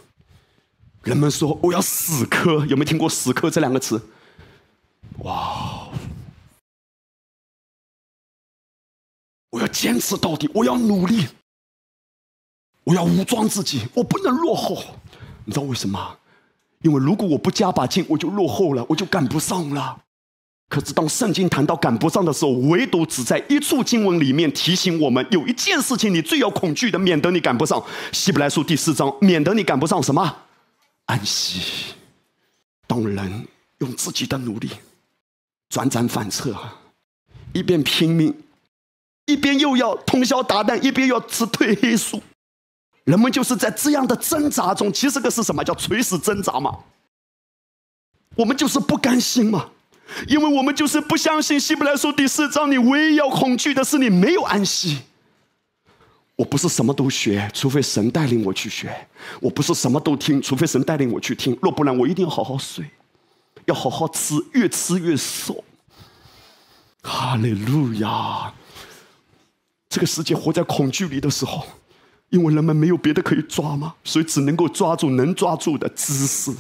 人们说我要死磕，有没有听过“死磕”这两个词？哇！我要坚持到底，我要努力，我要武装自己，我不能落后。你知道为什么？因为如果我不加把劲，我就落后了，我就赶不上了。可是当圣经谈到赶不上的时候，唯独只在一处经文里面提醒我们：有一件事情你最要恐惧的，免得你赶不上。希伯来书第四章，免得你赶不上什么？安息，当人用自己的努力，辗转反侧，一边拼命，一边又要通宵达旦，一边要吃褪黑素。人们就是在这样的挣扎中，其实个是什么？叫垂死挣扎嘛。我们就是不甘心嘛，因为我们就是不相信《希伯来书》第四章，你唯一要恐惧的是你没有安息。我不是什么都学，除非神带领我去学；我不是什么都听，除非神带领我去听。若不然，我一定要好好睡，要好好吃，越吃越瘦。哈利路亚！这个世界活在恐惧里的时候，因为人们没有别的可以抓吗？所以只能够抓住能抓住的知识。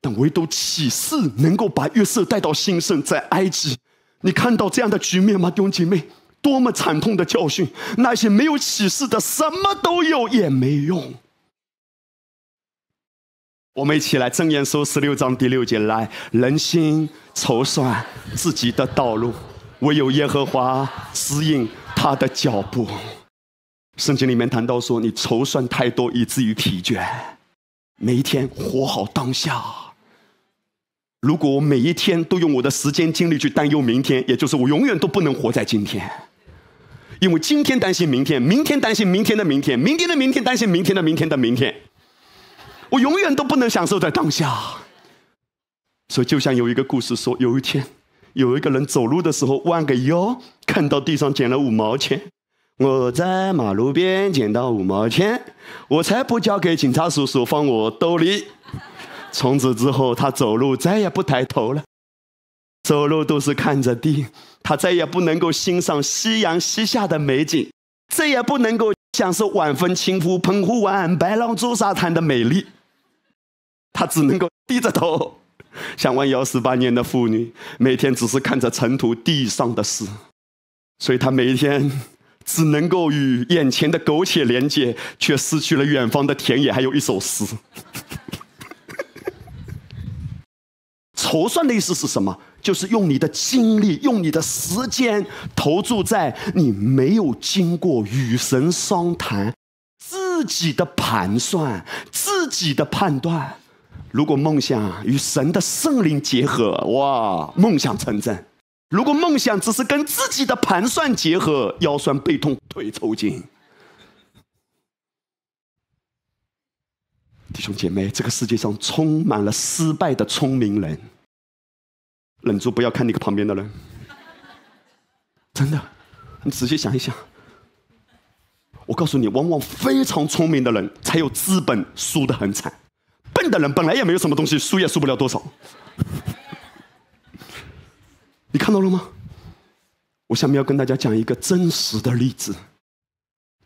但唯独启示能够把月色带到新生。在埃及，你看到这样的局面吗，弟兄姐妹？多么惨痛的教训！那些没有启示的，什么都有也没用。我们一起来正言说十六章第六节：来，人心筹算自己的道路，唯有耶和华指引他的脚步。圣经里面谈到说，你筹算太多以至于疲倦。每一天活好当下。如果我每一天都用我的时间精力去担忧明天，也就是我永远都不能活在今天。因为今天担心明天，明天担心明天的明天，明天的明天担心明天的明天的明天，我永远都不能享受在当下。所以，就像有一个故事说，有一天，有一个人走路的时候弯个腰，看到地上捡了五毛钱。我在马路边捡到五毛钱，我才不交给警察叔叔放我兜里。从此之后，他走路再也不抬头了。走路都是看着地，他再也不能够欣赏夕阳西下的美景，再也不能够享受晚风轻拂、澎湖湾白浪逐沙滩的美丽。他只能够低着头，像弯腰十八年的妇女，每天只是看着尘土地上的诗。所以，他每一天只能够与眼前的苟且连接，却失去了远方的田野，还有一首诗。愁 算的意思是什么？就是用你的精力，用你的时间投注在你没有经过与神商谈、自己的盘算、自己的判断。如果梦想与神的圣灵结合，哇，梦想成真；如果梦想只是跟自己的盘算结合，腰酸背痛，腿抽筋。弟兄姐妹，这个世界上充满了失败的聪明人。忍住，不要看那个旁边的人。真的，你仔细想一想。我告诉你，往往非常聪明的人才有资本输得很惨，笨的人本来也没有什么东西，输也输不了多少。你看到了吗？我下面要跟大家讲一个真实的例子，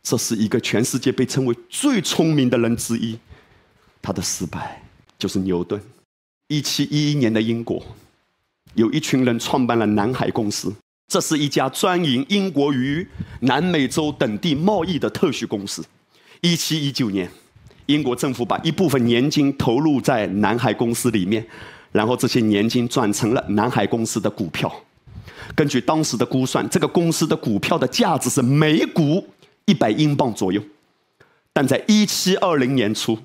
这是一个全世界被称为最聪明的人之一，他的失败就是牛顿，一七一一年的英国。有一群人创办了南海公司，这是一家专营英国与南美洲等地贸易的特许公司。1719年，英国政府把一部分年金投入在南海公司里面，然后这些年金转成了南海公司的股票。根据当时的估算，这个公司的股票的价值是每股100英镑左右。但在1720年初。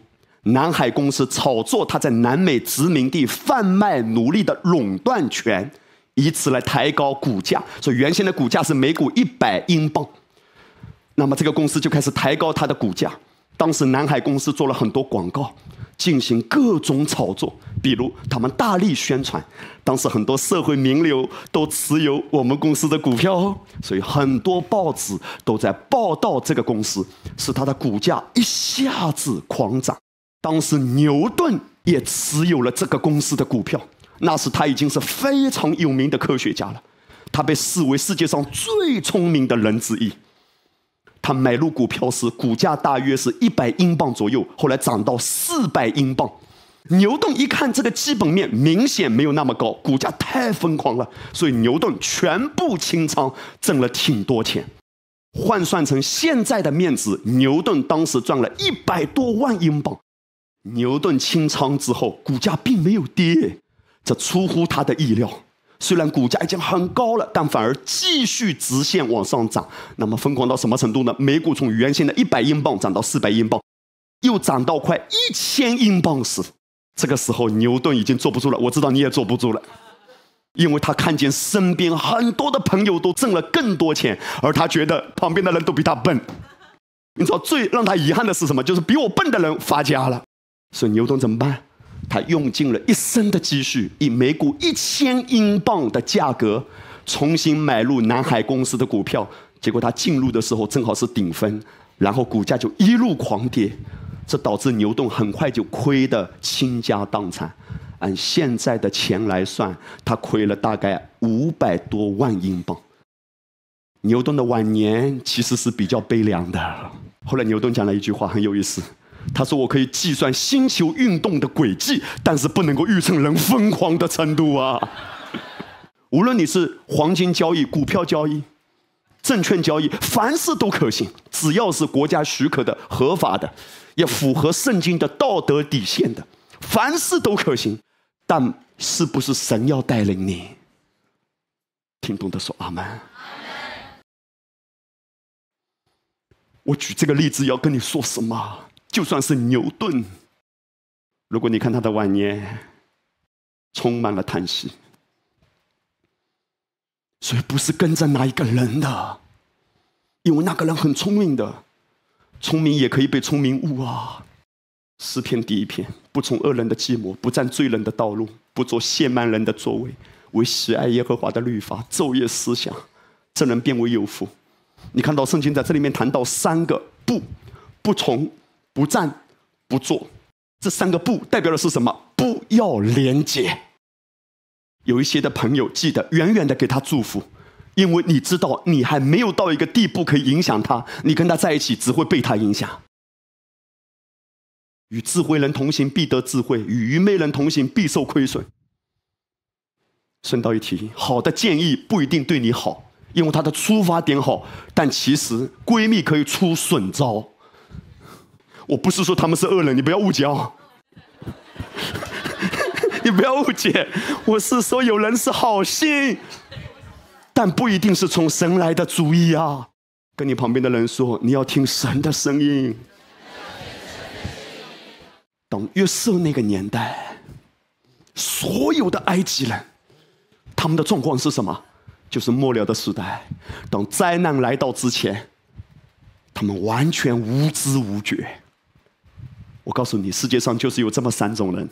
南海公司炒作他在南美殖民地贩卖奴隶的垄断权，以此来抬高股价。所以原先的股价是每股一百英镑，那么这个公司就开始抬高它的股价。当时南海公司做了很多广告，进行各种炒作，比如他们大力宣传，当时很多社会名流都持有我们公司的股票哦，所以很多报纸都在报道这个公司，使它的股价一下子狂涨。当时牛顿也持有了这个公司的股票。那时他已经是非常有名的科学家了，他被视为世界上最聪明的人之一。他买入股票时，股价大约是一百英镑左右，后来涨到四百英镑。牛顿一看，这个基本面明显没有那么高，股价太疯狂了，所以牛顿全部清仓，挣了挺多钱。换算成现在的面子，牛顿当时赚了一百多万英镑。牛顿清仓之后，股价并没有跌，这出乎他的意料。虽然股价已经很高了，但反而继续直线往上涨。那么疯狂到什么程度呢？每股从原先的一百英镑涨到四百英镑，又涨到快一千英镑时，这个时候牛顿已经坐不住了。我知道你也坐不住了，因为他看见身边很多的朋友都挣了更多钱，而他觉得旁边的人都比他笨。你知道最让他遗憾的是什么？就是比我笨的人发家了。所以牛顿怎么办？他用尽了一生的积蓄，以每股一千英镑的价格重新买入南海公司的股票。结果他进入的时候正好是顶峰，然后股价就一路狂跌，这导致牛顿很快就亏得倾家荡产。按现在的钱来算，他亏了大概五百多万英镑。牛顿的晚年其实是比较悲凉的。后来牛顿讲了一句话很有意思。他说：“我可以计算星球运动的轨迹，但是不能够预测人疯狂的程度啊。”无论你是黄金交易、股票交易、证券交易，凡事都可行，只要是国家许可的、合法的，也符合圣经的道德底线的，凡事都可行。但是不是神要带领你？听懂的说阿门。我举这个例子要跟你说什么？就算是牛顿，如果你看他的晚年，充满了叹息。所以不是跟着哪一个人的，因为那个人很聪明的，聪明也可以被聪明误啊。诗篇第一篇：不从恶人的计谋，不占罪人的道路，不做亵慢人的座位，唯喜爱耶和华的律法，昼夜思想，这人变为有福。你看到圣经在这里面谈到三个不，不从。不站，不做，这三个“不”代表的是什么？不要廉洁。有一些的朋友，记得远远的给他祝福，因为你知道你还没有到一个地步可以影响他，你跟他在一起只会被他影响。与智慧人同行，必得智慧；与愚昧人同行，必受亏损。顺道一提，好的建议不一定对你好，因为他的出发点好，但其实闺蜜可以出损招。我不是说他们是恶人，你不要误解哦。你不要误解，我是说有人是好心，但不一定是从神来的主意啊。跟你旁边的人说，你要听神的声音。等约瑟那个年代，所有的埃及人，他们的状况是什么？就是末了的时代，等灾难来到之前，他们完全无知无觉。我告诉你，世界上就是有这么三种人：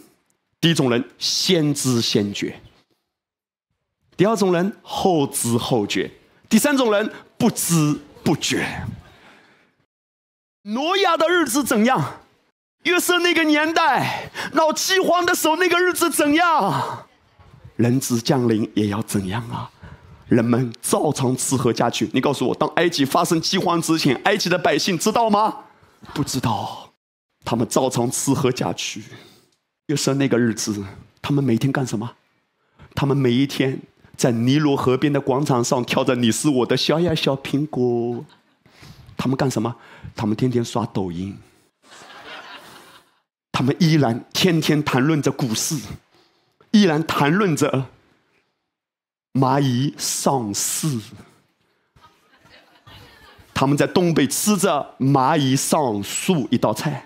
第一种人先知先觉，第二种人后知后觉，第三种人不知不觉。挪亚的日子怎样？约瑟那个年代闹饥荒的时候，那个日子怎样？人质降临也要怎样啊？人们照常吃喝下去。你告诉我，当埃及发生饥荒之前，埃及的百姓知道吗？不知道。他们照常吃喝下去。又是那个日子。他们每天干什么？他们每一天在尼罗河边的广场上跳着《你是我的小呀小苹果》。他们干什么？他们天天刷抖音。他们依然天天谈论着股市，依然谈论着蚂蚁上市。他们在东北吃着蚂蚁上树一道菜。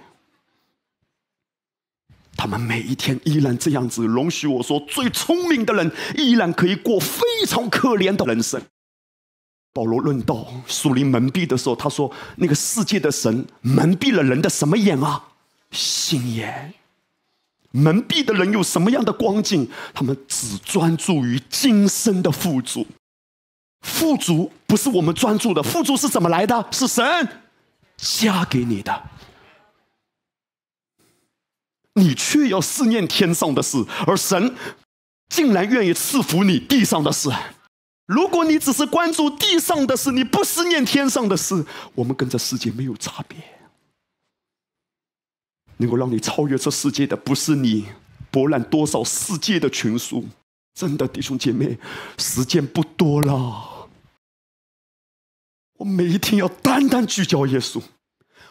他们每一天依然这样子，容许我说，最聪明的人依然可以过非常可怜的人生。保罗论道树林门闭的时候，他说：“那个世界的神蒙蔽了人的什么眼啊？心眼。门闭的人有什么样的光景？他们只专注于今生的富足。富足不是我们专注的，富足是怎么来的？是神加给你的。”你却要思念天上的事，而神竟然愿意赐福你地上的事。如果你只是关注地上的事，你不思念天上的事，我们跟这世界没有差别。能够让你超越这世界的，不是你博览多少世界的群书。真的，弟兄姐妹，时间不多了，我每一天要单单聚焦耶稣。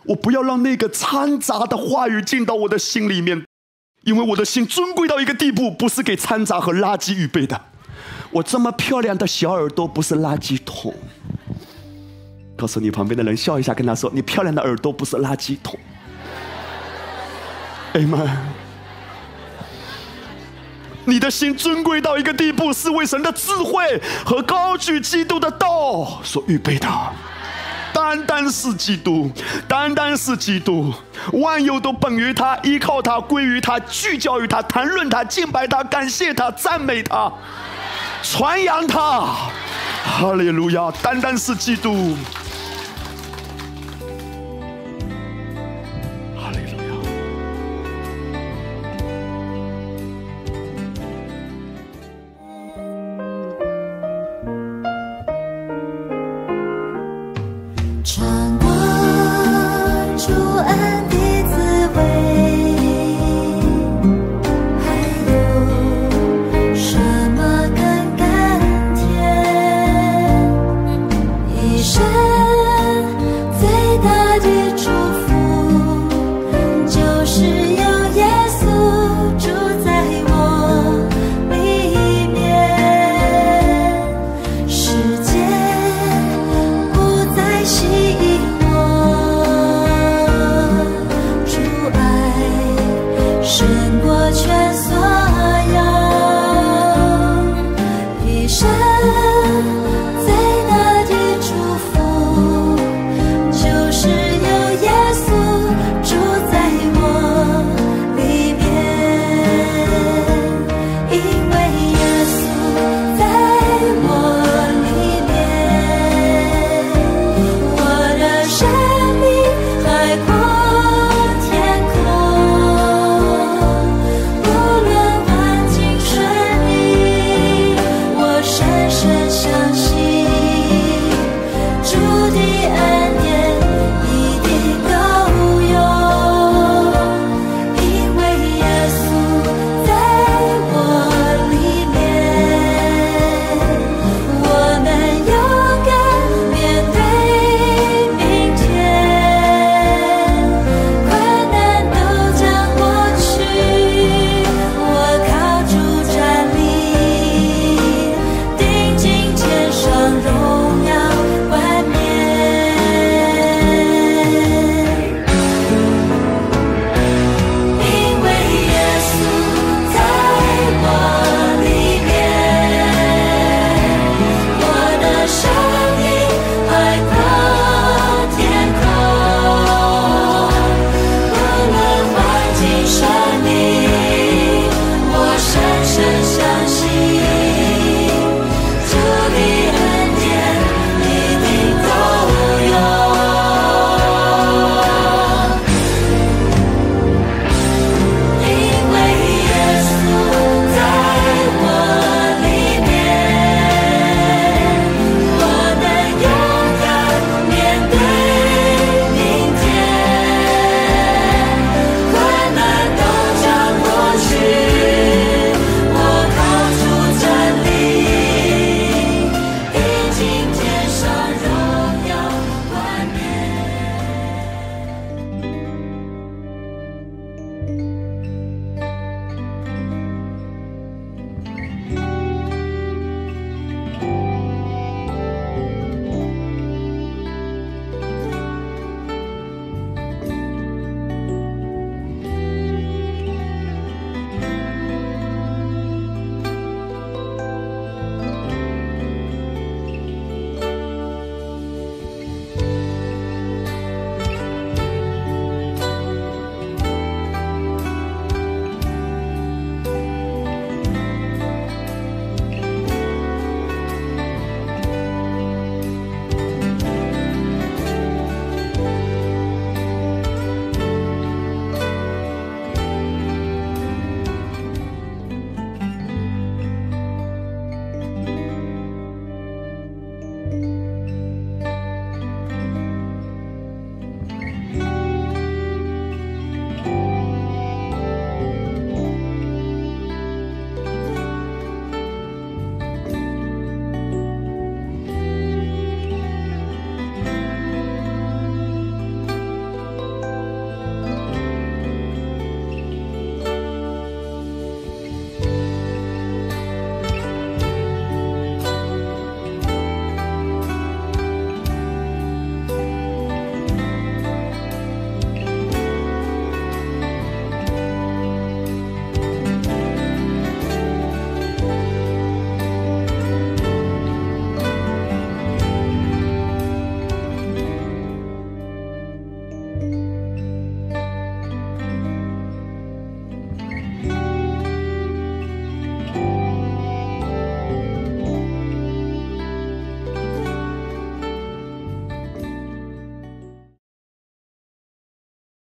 我不要让那个掺杂的话语进到我的心里面，因为我的心尊贵到一个地步，不是给掺杂和垃圾预备的。我这么漂亮的小耳朵不是垃圾桶。告诉你旁边的人笑一下，跟他说：“你漂亮的耳朵不是垃圾桶哎 m 你的心尊贵到一个地步，是为神的智慧和高举基督的道所预备的。单单是基督，单单是基督，万有都本于他，依靠他，归于他，聚焦于他，谈论他，敬拜他，感谢他，赞美他，传扬他，哈利路亚！单单是基督。